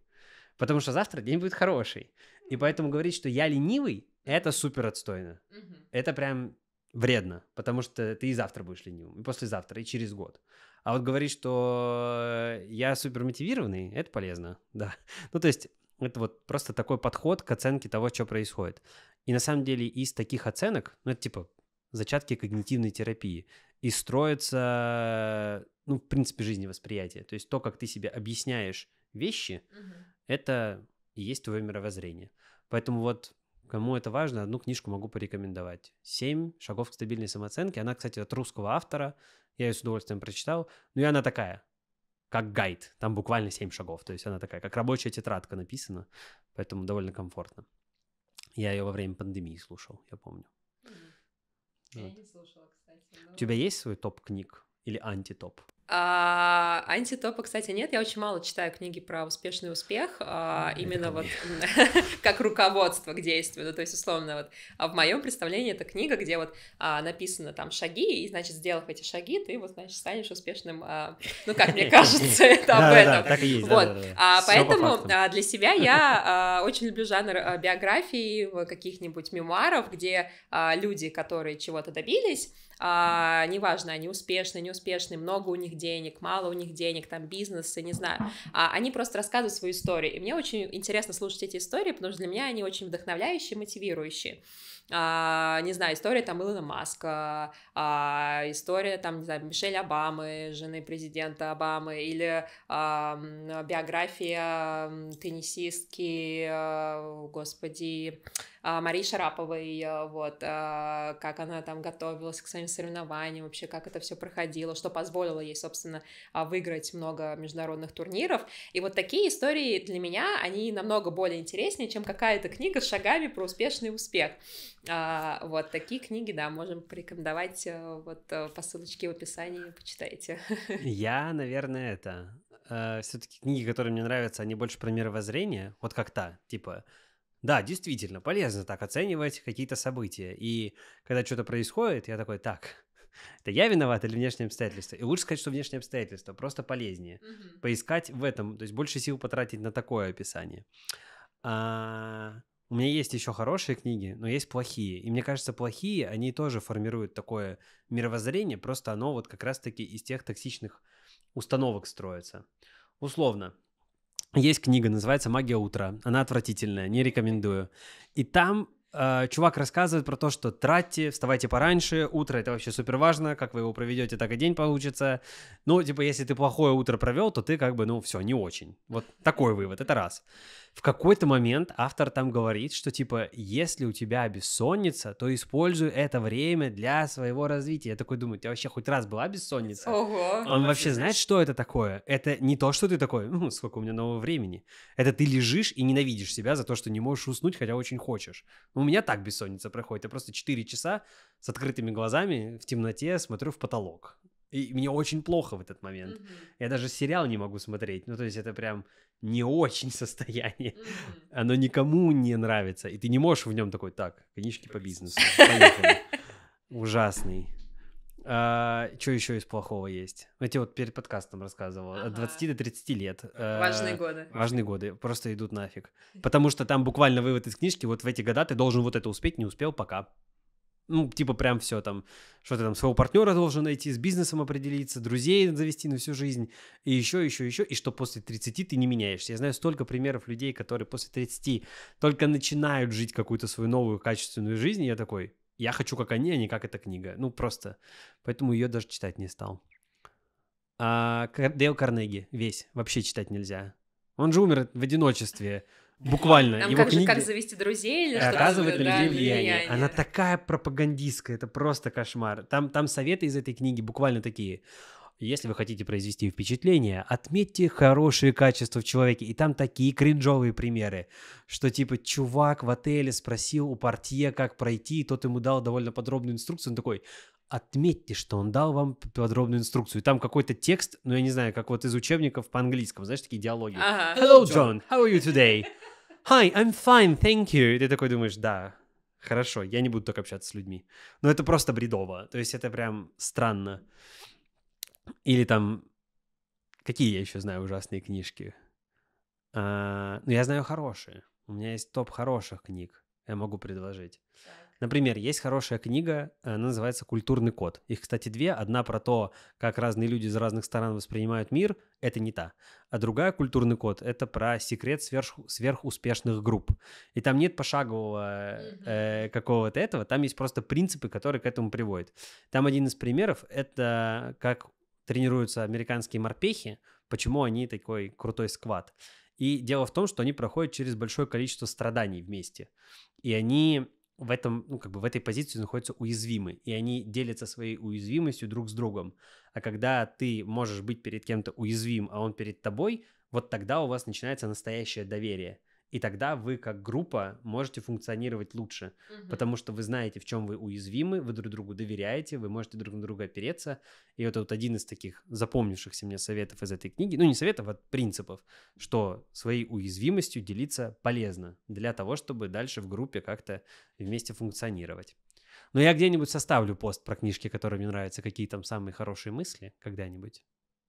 потому что завтра день будет хороший. И поэтому говорить, что я ленивый, это супер отстойно. Mm-hmm. Это прям вредно, потому что ты и завтра будешь ленивым, и послезавтра, и через год. А вот говорить, что э, я супер мотивированный, это полезно, да. Ну, то есть это вот просто такой подход к оценке того, что происходит. И на самом деле из таких оценок, ну, это типа зачатки когнитивной терапии, и строится, ну, в принципе, жизневосприятие. То есть то, как ты себе объясняешь вещи, угу. это и есть твое мировоззрение. Поэтому вот Кому это важно, одну книжку могу порекомендовать. «Семь шагов к стабильной самооценке». Она, кстати, от русского автора. Я ее с удовольствием прочитал. Ну и она такая, как гайд. Там буквально семь шагов. То есть она такая, как рабочая тетрадка написана. Поэтому довольно комфортно. Я ее во время пандемии слушал, я помню. Mm. Вот. Я не слушала, кстати. Но... У тебя есть свой топ книг или антитоп?
А, антитопа, кстати, нет. Я очень мало читаю книги про успешный успех, а, именно вот как руководство к действию. Ну, то есть, условно, вот а в моем представлении это книга, где вот а, написано там шаги, и, значит, сделав эти шаги, ты вот, значит, станешь успешным. А, ну, как мне кажется, это об этом. так и есть. Вот. А, поэтому а, для себя я а, очень люблю жанр а, биографии, каких-нибудь мемуаров, где люди, которые чего-то добились, а, неважно, они успешные, неуспешные, много у них денег, мало у них денег, там бизнесы, не знаю, а, они просто рассказывают свою историю, и мне очень интересно слушать эти истории, потому что для меня они очень вдохновляющие, мотивирующие. А, не знаю, история там Илона Маска, а, история там, не знаю, Мишель Обамы, жены президента Обамы, или а, биография теннисистки, а, господи, а, Марии Шараповой, э, вот, а, как она там готовилась к своим соревнованиям, вообще как это все проходило, что позволило ей, собственно, а, выиграть много международных турниров. И вот такие истории для меня, они намного более интереснее, чем какая-то книга с шагами про успешный успех. Вот такие книги, да, можем порекомендовать э, вот э, по ссылочке в описании, почитайте.
Я, наверное, это все-таки книги, которые мне нравятся, они больше про мировоззрение, вот как то типа да, действительно, полезно так оценивать какие-то события. И когда что-то происходит, я такой, так, это я виноват или внешние обстоятельства? И лучше сказать, что внешние обстоятельства, просто полезнее. Угу. Поискать в этом, то есть больше сил потратить на такое описание. А, у меня есть еще хорошие книги, но есть плохие. И мне кажется, плохие, они тоже формируют такое мировоззрение, просто оно вот как раз-таки из тех токсичных установок строится. Условно, есть книга, называется «Магия утра». Она отвратительная, не рекомендую. И там э, чувак рассказывает про то, что тратьте, вставайте пораньше, утро это вообще супер важно, как вы его проведете, так и день получится. Ну, типа, если ты плохое утро провел, то ты как бы, ну, все, не очень. Вот такой вывод, это раз в какой-то момент автор там говорит, что типа, если у тебя бессонница, то используй это время для своего развития. Я такой думаю, у тебя вообще хоть раз была бессонница? Ого. Он вообще знает, что это такое? Это не то, что ты такой, ну, сколько у меня нового времени. Это ты лежишь и ненавидишь себя за то, что не можешь уснуть, хотя очень хочешь. У меня так бессонница проходит. Я просто 4 часа с открытыми глазами в темноте смотрю в потолок. И мне очень плохо в этот момент. Mm-hmm. Я даже сериал не могу смотреть. Ну, то есть это прям не очень состояние. Mm-hmm. Оно никому не нравится. И ты не можешь в нем такой, так, книжки по бизнесу. Ужасный. А, что еще из плохого есть? Ну, я тебе вот перед подкастом рассказывал. Ага. От 20 до 30 лет. Э, важные э, годы. Важные годы. Просто идут нафиг. Потому что там буквально вывод из книжки. Вот в эти года ты должен вот это успеть, не успел, пока. Ну, типа прям все там, что ты там своего партнера должен найти, с бизнесом определиться, друзей завести на всю жизнь, и еще, еще, еще, и что после 30 ты не меняешься. Я знаю столько примеров людей, которые после 30 только начинают жить какую-то свою новую качественную жизнь, и я такой, я хочу как они, а не как эта книга. Ну, просто. Поэтому ее даже читать не стал. А Дейл Карнеги весь вообще читать нельзя. Он же умер в одиночестве Буквально. Там его как книги... же «Как завести друзей» или что-то. «Оказывает на да, людей влияние. влияние». Она такая пропагандистская, это просто кошмар. Там, там советы из этой книги буквально такие. Если вы хотите произвести впечатление, отметьте хорошие качества в человеке. И там такие кринжовые примеры, что типа чувак в отеле спросил у портье, как пройти, и тот ему дал довольно подробную инструкцию. Он такой, отметьте, что он дал вам подробную инструкцию. Там какой-то текст, ну я не знаю, как вот из учебников по английскому, знаешь, такие диалоги. Ага. Hello, John. How are you today? hi, I'm fine, thank you. И ты такой думаешь, да, хорошо, я не буду так общаться с людьми. Но это просто бредово, то есть это прям странно. Или там, какие я еще знаю ужасные книжки? А, ну, я знаю хорошие. У меня есть топ хороших книг, я могу предложить. Например, есть хорошая книга, э, она называется «Культурный код». Их, кстати, две. Одна про то, как разные люди из разных сторон воспринимают мир, это не та. А другая «Культурный код» — это про секрет сверх, сверхуспешных групп. И там нет пошагового э, какого-то этого, там есть просто принципы, которые к этому приводят. Там один из примеров — это как тренируются американские морпехи, почему они такой крутой сквад. И дело в том, что они проходят через большое количество страданий вместе. И они в этом, ну, как бы в этой позиции находятся уязвимы, и они делятся своей уязвимостью друг с другом. А когда ты можешь быть перед кем-то уязвим, а он перед тобой, вот тогда у вас начинается настоящее доверие – и тогда вы как группа можете функционировать лучше, угу. потому что вы знаете, в чем вы уязвимы, вы друг другу доверяете, вы можете друг на друга опереться. И это вот один из таких запомнившихся мне советов из этой книги, ну не советов, а принципов, что своей уязвимостью делиться полезно для того, чтобы дальше в группе как-то вместе функционировать. Но я где-нибудь составлю пост про книжки, которые мне нравятся, какие там самые хорошие мысли когда-нибудь,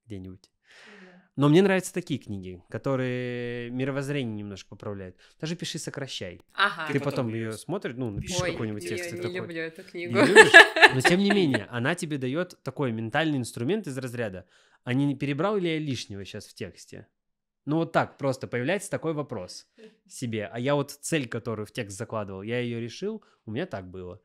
где-нибудь. Да. Но мне нравятся такие книги, которые мировоззрение немножко поправляют. Даже пиши сокращай. Ага. Ты, потом, потом ее смотришь, ну, напиши какой-нибудь текст. Я не такой. люблю эту книгу. Не Но тем не менее, она тебе дает такой ментальный инструмент из разряда. А не перебрал ли я лишнего сейчас в тексте? Ну вот так просто появляется такой вопрос себе. А я вот цель, которую в текст закладывал, я ее решил, у меня так было.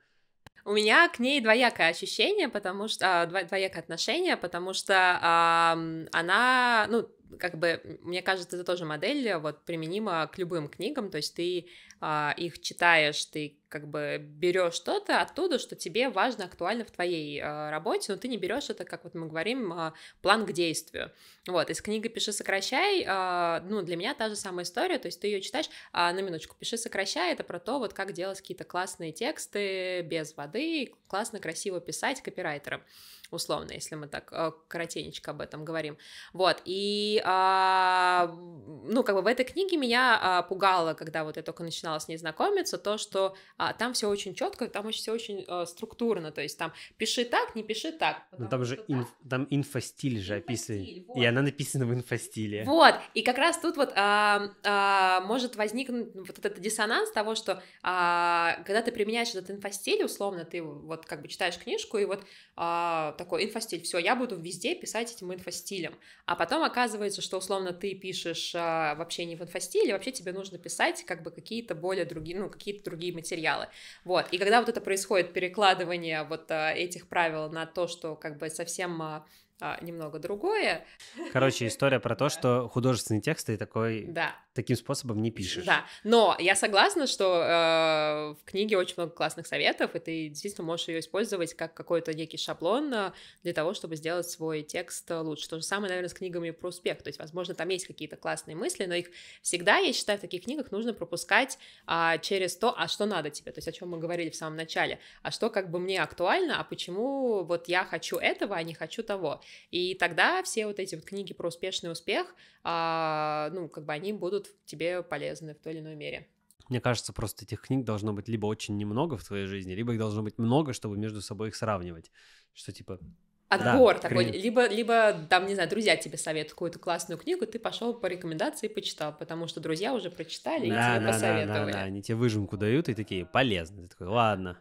У меня к ней двоякое ощущение, потому что а, двоякое отношение, потому что а, она, ну, как бы, мне кажется, это тоже модель вот применима к любым книгам, то есть ты а, их читаешь, ты как бы берешь что-то оттуда, что тебе важно, актуально в твоей э, работе, но ты не берешь это, как вот мы говорим, э, план к действию. Вот, из книги «Пиши, сокращай», э, ну, для меня та же самая история, то есть ты ее читаешь, а, на минуточку, «Пиши, сокращай» — это про то, вот как делать какие-то классные тексты без воды, классно, красиво писать копирайтером условно, если мы так э, коротенечко об этом говорим. Вот, и, э, ну, как бы в этой книге меня э, пугало, когда вот я только начинала с ней знакомиться, то, что а, там все очень четко, там очень, все очень э, структурно, то есть там пиши так, не пиши так.
Но ну, ну, там же инф, так. там инфостиль же инфостиль, вот. и она написана в инфостиле. Вот,
и как раз тут вот а, а, может возникнуть вот этот диссонанс того, что а, когда ты применяешь этот инфостиль, условно, ты вот как бы читаешь книжку, и вот а, такой инфостиль, все, я буду везде писать этим инфостилем, а потом оказывается, что условно ты пишешь а, вообще не в инфостиле, вообще тебе нужно писать как бы какие-то более другие, ну, какие-то другие материалы, материалы. Вот. И когда вот это происходит, перекладывание вот а, этих правил на то, что как бы совсем а, а, немного другое.
Короче, история про то, что художественные тексты такой да. таким способом не пишешь.
Да, но я согласна, что э, в книге очень много классных советов, и ты действительно можешь ее использовать как какой-то некий шаблон э, для того, чтобы сделать свой текст э, лучше. То же самое, наверное, с книгами про успех. То есть, возможно, там есть какие-то классные мысли, но их всегда, я считаю, в таких книгах нужно пропускать э, через то, а что надо тебе, то есть о чем мы говорили в самом начале, а что как бы мне актуально, а почему вот я хочу этого, а не хочу того. И тогда все вот эти вот книги про успешный успех, а, ну, как бы они будут тебе полезны в той или иной мере.
Мне кажется, просто этих книг должно быть либо очень немного в твоей жизни, либо их должно быть много, чтобы между собой их сравнивать. Что типа отбор да, такой,
либо, либо там, не знаю, друзья тебе советуют какую-то классную книгу, ты пошел по рекомендации и почитал, потому что друзья уже прочитали да, и тебе да, посоветовали. Да, да, да,
они тебе выжимку дают и такие, полезно. Ты такой, ладно.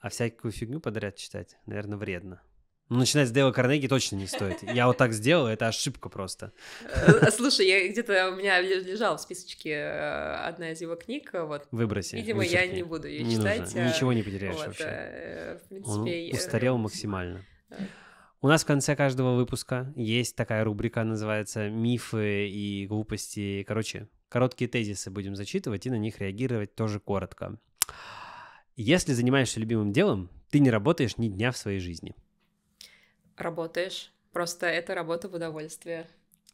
А всякую фигню подряд читать, наверное, вредно. Ну, начинать с Дэйла Карнеги точно не стоит. Я вот так сделал, это ошибка просто. Э,
слушай, я где-то у меня лежал в списочке э, одна из его книг. Э, вот. Выброси. Видимо, я не буду ее не читать. Нужно. Ничего не потеряешь вот, вообще. В принципе, Он устарел
максимально. У нас в конце каждого выпуска есть такая рубрика, называется «Мифы и глупости». Короче, короткие тезисы будем зачитывать и на них реагировать тоже коротко. Если занимаешься любимым делом, ты не работаешь ни дня в своей жизни –
работаешь. Просто это работа в удовольствие.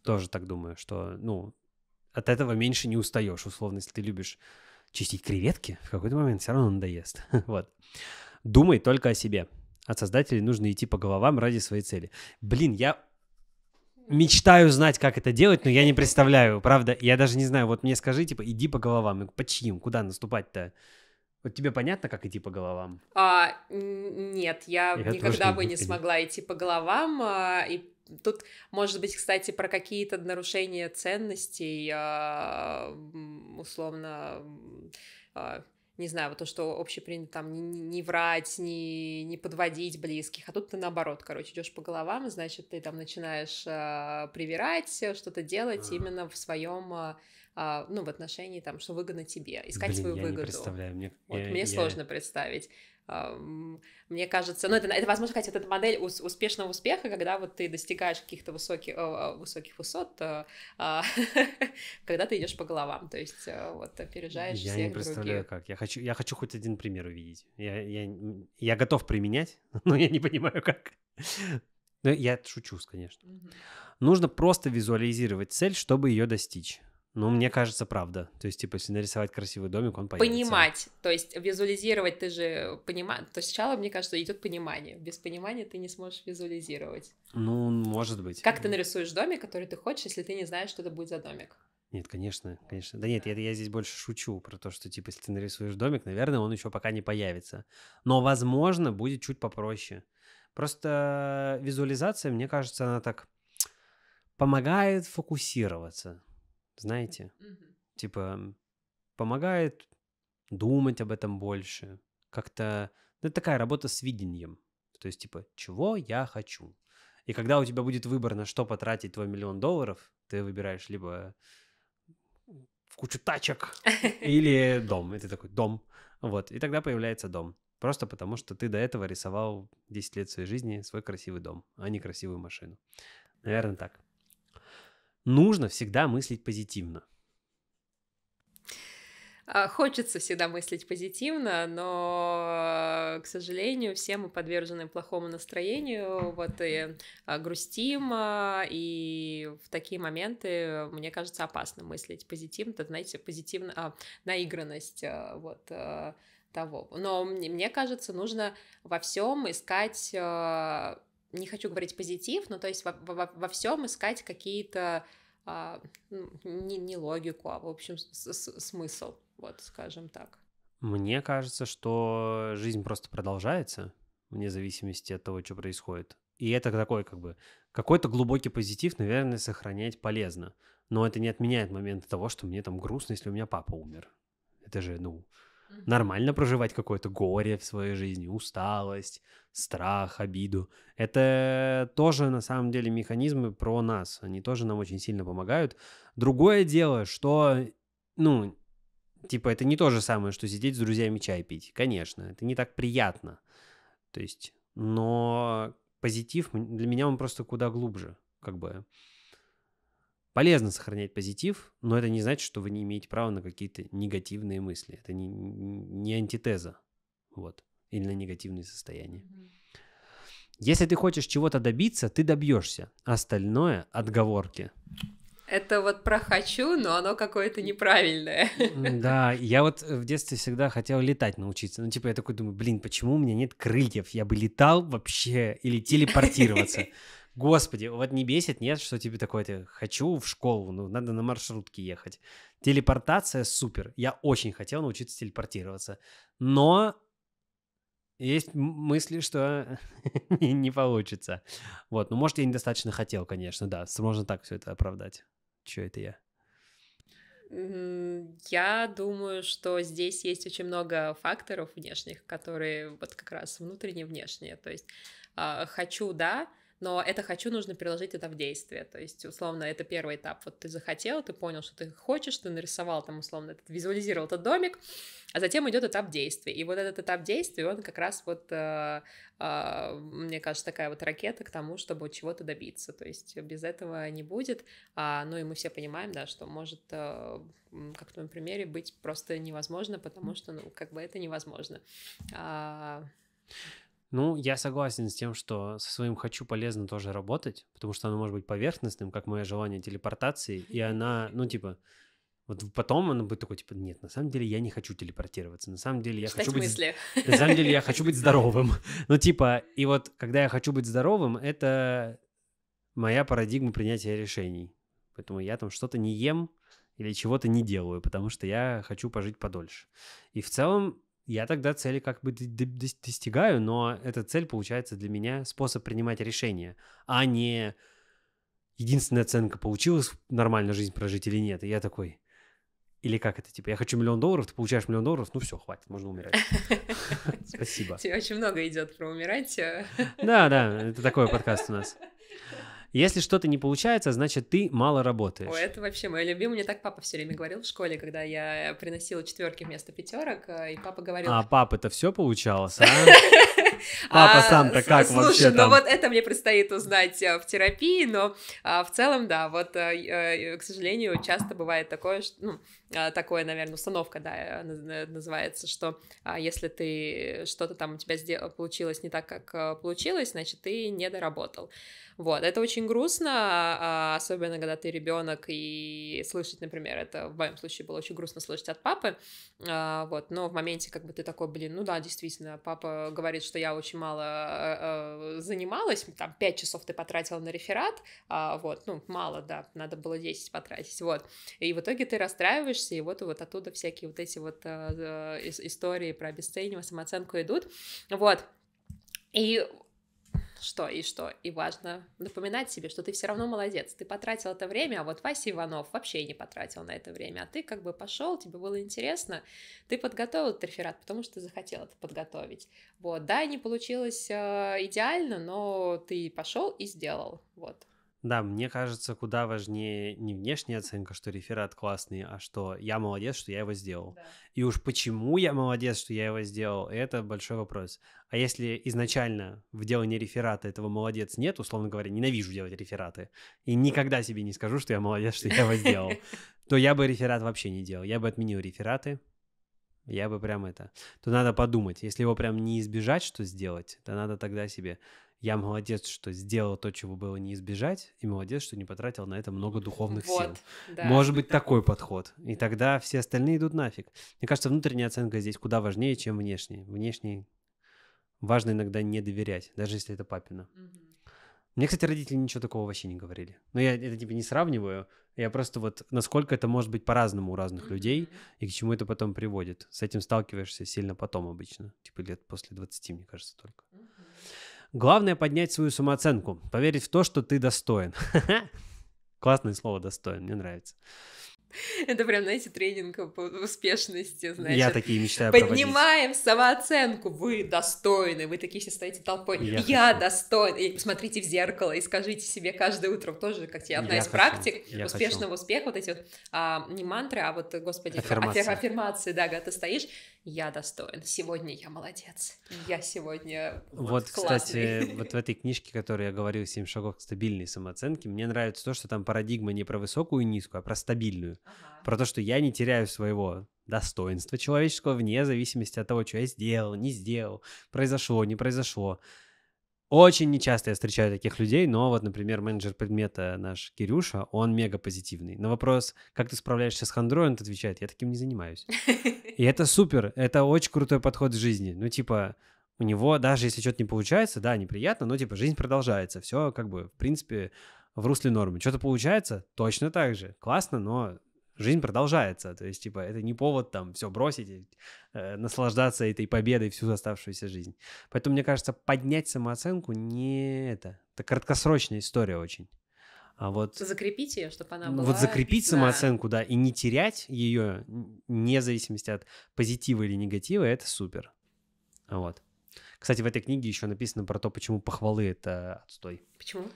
Тоже так думаю, что, ну, от этого меньше не устаешь, условно, если ты любишь чистить креветки, в какой-то момент все равно надоест. вот. Думай только о себе. От создателей нужно идти по головам ради своей цели. Блин, я мечтаю знать, как это делать, но я не представляю, правда. Я даже не знаю, вот мне скажи, типа, иди по головам, по чьим, куда наступать-то? Вот тебе понятно, как идти по головам?
А, нет, я, я никогда бы не смогла идти по головам. А, и тут, может быть, кстати, про какие-то нарушения ценностей, а, условно, а, не знаю, вот то, что общепринято там не, не врать, не, не подводить близких, а тут ты наоборот, короче, идешь по головам, значит, ты там начинаешь а, э, привирать, что-то делать а. именно в своем а, а, ну, в отношении там, что выгодно тебе, искать Блин, свою я выгоду. Не представляю,
мне, вот, я, мне я... сложно
представить. Мне кажется, ну, это, это возможно, хотя это модель успешного успеха, когда вот ты достигаешь каких-то высоких, э, э, высоких высот, а, когда ты идешь по головам, то есть э, вот опережаешь я всех Я не представляю,
других. как. Я хочу, я хочу хоть один пример увидеть. Я, я, я готов применять, но я не понимаю, как. Ну, я шучу, конечно. Угу. Нужно просто визуализировать цель, чтобы ее достичь. Ну, мне кажется, правда. То есть, типа, если нарисовать красивый домик, он появится.
Понимать, то есть визуализировать ты же понимаешь. То есть сначала, мне кажется, идет понимание. Без понимания ты не сможешь визуализировать.
Ну, может быть. Как
ты нарисуешь домик, который ты хочешь, если ты не знаешь, что это будет за домик?
Нет, конечно, конечно. Да нет, я, я здесь больше шучу про то, что, типа, если ты нарисуешь домик, наверное, он еще пока не появится. Но, возможно, будет чуть попроще. Просто визуализация, мне кажется, она так помогает фокусироваться знаете? Mm-hmm. Типа, помогает думать об этом больше, как-то... Ну, это такая работа с видением. То есть, типа, чего я хочу? И когда у тебя будет выбор, на что потратить твой миллион долларов, ты выбираешь либо в кучу тачек или дом. это такой, дом. Вот, и тогда появляется дом. Просто потому, что ты до этого рисовал 10 лет своей жизни свой красивый дом, а не красивую машину. Наверное, так нужно всегда мыслить позитивно.
А, хочется всегда мыслить позитивно, но, к сожалению, все мы подвержены плохому настроению, вот и а, грустим, а, и в такие моменты, мне кажется, опасно мыслить позитивно, это, знаете, позитивно, а, наигранность, вот, того. Но мне кажется, нужно во всем искать не хочу говорить позитив, но то есть во, во, во всем искать какие-то а, ну, не, не логику, а в общем с, с, смысл, вот скажем так.
Мне кажется, что жизнь просто продолжается вне зависимости от того, что происходит. И это такой как бы какой-то глубокий позитив, наверное, сохранять полезно. Но это не отменяет момент того, что мне там грустно, если у меня папа умер. Это же, ну, нормально проживать какое-то горе в своей жизни, усталость, страх, обиду. Это тоже на самом деле механизмы про нас. Они тоже нам очень сильно помогают. Другое дело, что, ну, типа, это не то же самое, что сидеть с друзьями чай пить. Конечно, это не так приятно. То есть, но позитив для меня он просто куда глубже, как бы. Полезно сохранять позитив, но это не значит, что вы не имеете права на какие-то негативные мысли. Это не, не антитеза, вот, или на негативные состояния. Если ты хочешь чего-то добиться, ты добьешься. Остальное — отговорки.
Это вот про «хочу», но оно какое-то неправильное.
Да, я вот э, в детстве всегда хотел летать научиться. Ну, типа, я такой думаю, блин, почему у меня нет крыльев? Я бы летал вообще или телепортироваться. Господи, вот не бесит, нет, что тебе такое, ты хочу в школу, ну, надо на маршрутке ехать. Телепортация супер. Я очень хотел научиться телепортироваться. Но есть мысли, что не получится. Вот, ну, может, я недостаточно хотел, конечно, да. Можно так все это оправдать. Че это я?
Я думаю, что здесь есть очень много факторов внешних, которые вот как раз внутренние внешние То есть э, хочу, да, но это «хочу» нужно приложить это в действие, то есть, условно, это первый этап, вот ты захотел, ты понял, что ты хочешь, ты нарисовал там, условно, этот, визуализировал этот домик, а затем идет этап действия и вот этот этап действия он как раз вот, э, э, мне кажется, такая вот ракета к тому, чтобы чего-то добиться, то есть без этого не будет, а, ну и мы все понимаем, да, что может, э, как в твоем примере, быть просто невозможно, потому что, ну, как бы это невозможно. А...
Ну, я согласен с тем, что со своим «хочу» полезно тоже работать, потому что оно может быть поверхностным, как мое желание телепортации, и она, ну, типа, вот потом она будет такой, типа, нет, на самом деле я не хочу телепортироваться, на самом деле я Читать хочу мысли. быть... На самом деле я хочу быть здоровым. Ну, типа, и вот когда я хочу быть здоровым, это моя парадигма принятия решений. Поэтому я там что-то не ем или чего-то не делаю, потому что я хочу пожить подольше. И в целом я тогда цели как бы достигаю, но эта цель получается для меня способ принимать решения, а не единственная оценка, получилось нормально жизнь прожить или нет. И я такой, или как это, типа, я хочу миллион долларов, ты получаешь миллион долларов, ну все, хватит, можно умирать. Спасибо. Тебе
очень много идет про умирать. Э.
Да, да, это такой подкаст у нас. Если что-то не получается, значит, ты мало работаешь. О,
это вообще мой любимый. Мне так папа все время говорил в школе, когда я приносила четверки вместо пятерок, э, и папа говорил... А
пап, это все получалось, а? Папа а, сам-то как вообще ну там? ну вот
это мне предстоит узнать э, в терапии, но а, в целом, да, вот, э, к сожалению, часто бывает такое, что, ну, а, такое, наверное, установка, да, э, э, называется, что а, если ты что-то там у тебя сдел... Э, получилось не так, как получилось, значит, ты не доработал. Вот, это очень грустно, а, особенно когда ты ребенок и слышать, например, это в моем случае было очень грустно слышать от папы, вот, но в моменте как бы ты такой, блин, ну да, действительно, папа говорит, что я очень мало занималась, там 5 часов ты потратила на реферат, вот, ну, мало, да, надо было 10 потратить, вот, и в итоге ты расстраиваешься, боишься, и вот, вот оттуда всякие вот эти вот э, э, истории про обесценивание, самооценку идут, вот, и что и что, и важно напоминать себе, что ты все равно молодец, ты потратил это время, а вот Вася Иванов вообще не потратил на это время, а ты как бы пошел, тебе было интересно, ты подготовил этот реферат, потому что ты захотел это подготовить, вот, да, не получилось а, идеально, но ты пошел и сделал,
вот, да, мне кажется, куда важнее не внешняя оценка, что реферат классный, а что я молодец, что я его сделал. Да. И уж почему я молодец, что я его сделал, это большой вопрос. А если изначально в делании реферата этого молодец нет, условно говоря, ненавижу делать рефераты, и никогда себе не скажу, что я молодец, что я его сделал, то я бы реферат вообще не делал. Я бы отменил рефераты, я бы прям это... То надо подумать, если его прям не избежать, что сделать, то надо тогда себе я молодец, что сделал то, чего было не избежать, и молодец, что не потратил на это много духовных вот, сил. Да. Может быть, такой подход. И тогда все остальные идут нафиг. Мне кажется, внутренняя оценка здесь куда важнее, чем внешняя. Внешней важно иногда не доверять, даже если это папина. Угу. Мне, кстати, родители ничего такого вообще не говорили. Но я это типа не сравниваю. Я просто вот насколько это может быть по-разному у разных mm людей и к чему это потом приводит. С этим сталкиваешься сильно потом обычно. Типа лет после 20, мне кажется, только. mm Главное поднять свою самооценку, поверить в то, что ты достоин. Классное слово «достоин», мне нравится.
Это прям, знаете, тренинг по успешности, значит. Я такие мечтаю Поднимаем проводить. самооценку, вы достойны, вы такие сейчас стоите толпой. Я, я достойна. И посмотрите в зеркало и скажите себе каждое утро, тоже, как тебе одна я из хочу, практик я успешного хочу. успеха, вот эти вот, а, не мантры, а вот, господи, аффирмации. аффирмации, да, когда ты стоишь, я достоин, сегодня я молодец, я сегодня
вот, вот кстати, вот в этой книжке, которую я говорил, «Семь шагов к стабильной самооценке», мне нравится то, что там парадигма не про высокую и низкую, а про стабильную ага. про то, что я не теряю своего достоинства человеческого вне зависимости от того, что я сделал, не сделал, произошло, не произошло. Очень нечасто я встречаю таких людей, но вот, например, менеджер предмета наш Кирюша, он мега позитивный. На вопрос, как ты справляешься с хандрой, он отвечает, я таким не занимаюсь. И это супер, это очень крутой подход к жизни. Ну, типа, у него даже если что-то не получается, да, неприятно, но, типа, жизнь продолжается, все, как бы, в принципе, в русле нормы. Что-то получается, точно так же. Классно, но жизнь продолжается. То есть, типа, это не повод там все бросить, э, наслаждаться этой победой всю оставшуюся жизнь. Поэтому, мне кажется, поднять самооценку не это. Это краткосрочная история очень. А вот,
закрепить ее, чтобы она ну, была... Вот закрепить да. самооценку,
да, и не терять ее, вне зависимости от позитива или негатива, это супер. А вот. Кстати, в этой книге еще написано про то, почему похвалы — это отстой. Почему?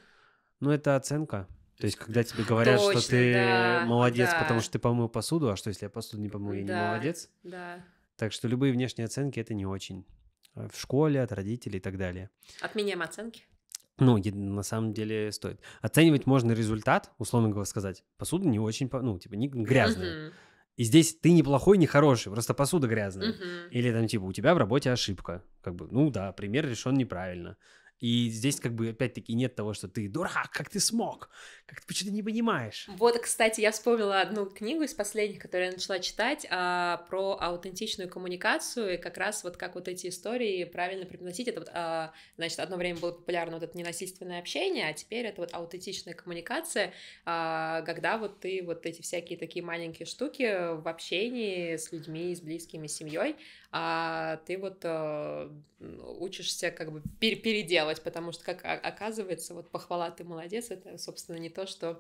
Ну, это оценка. То есть, когда тебе говорят, Точно, что ты да, молодец, да. потому что ты помыл посуду, а что если я посуду не помыл, я да, не молодец? Да. Так что любые внешние оценки это не очень. А в школе, от родителей и так далее.
Отменяем оценки.
Ну, на самом деле стоит. Оценивать можно результат, условно говоря, сказать. Посуда не очень, ну, типа, не грязная. И здесь ты не плохой, не хороший, просто посуда грязная. Или там, типа, у тебя в работе ошибка. Как бы, ну да, пример решен неправильно. И здесь как бы опять-таки нет того, что ты дурак, как ты смог, как ты почему-то не понимаешь.
Вот, кстати, я вспомнила одну книгу из последних, которую я начала читать, а, про аутентичную коммуникацию, и как раз вот как вот эти истории правильно преподносить. Это вот, а, значит, одно время было популярно вот это ненасильственное общение, а теперь это вот аутентичная коммуникация, а, когда вот ты вот эти всякие такие маленькие штуки в общении с людьми, с близкими, с семьей, а ты вот э, учишься как бы пер переделать, потому что, как оказывается, вот похвала ты молодец, это, собственно, не то, что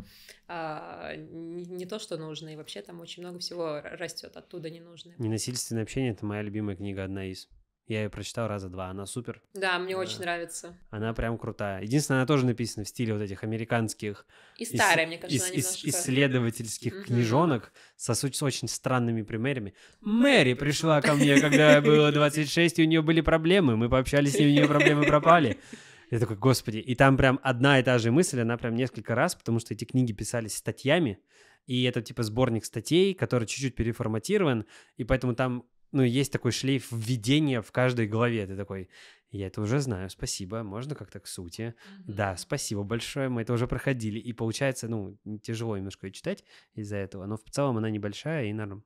э, не, не то, что нужно, и вообще там очень много всего растет оттуда ненужное.
Ненасильственное общение — это моя любимая книга, одна из. Я ее прочитал раза два, она супер. Да, мне да. очень э, нравится. Она прям крутая. Единственное, она тоже написана в стиле вот этих американских... И старая, ис- мне кажется, ис- она немножко... Исследовательских книжонок со, с очень странными примерами. Мэри пришла ко мне, когда было 26, и у нее были проблемы. Мы пообщались с ней, у нее проблемы пропали. Я такой, господи. И там прям одна и та же мысль, она прям несколько раз, потому что эти книги писались статьями, и это типа сборник статей, который чуть-чуть переформатирован, и поэтому там ну, есть такой шлейф введения в каждой голове. Ты такой, я это уже знаю, спасибо, можно как-то к сути. Mm-hmm. Да, спасибо большое, мы это уже проходили. И получается, ну, тяжело немножко ее читать из-за этого, но в целом она небольшая и норм.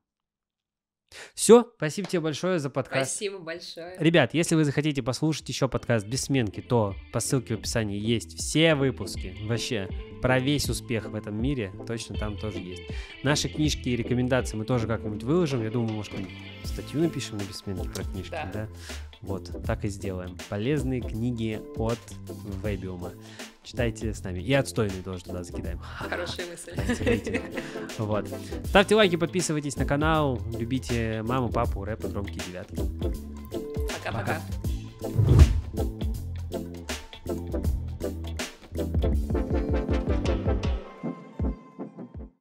Все, спасибо тебе большое за подкаст. Спасибо большое. Ребят, если вы захотите послушать еще подкаст без сменки, то по ссылке в описании есть все выпуски. Вообще, про весь успех в этом мире точно там тоже есть. Наши книжки и рекомендации мы тоже как-нибудь выложим. Я думаю, может, статью напишем на без сменки про книжки, да? да? Вот, так и сделаем. Полезные книги от Вебиума. Читайте с нами. И отстойные тоже туда закидаем. Хорошие мысли. Вот. Ставьте лайки, подписывайтесь на канал, любите маму, папу, рэп и громкие девятки. Пока-пока.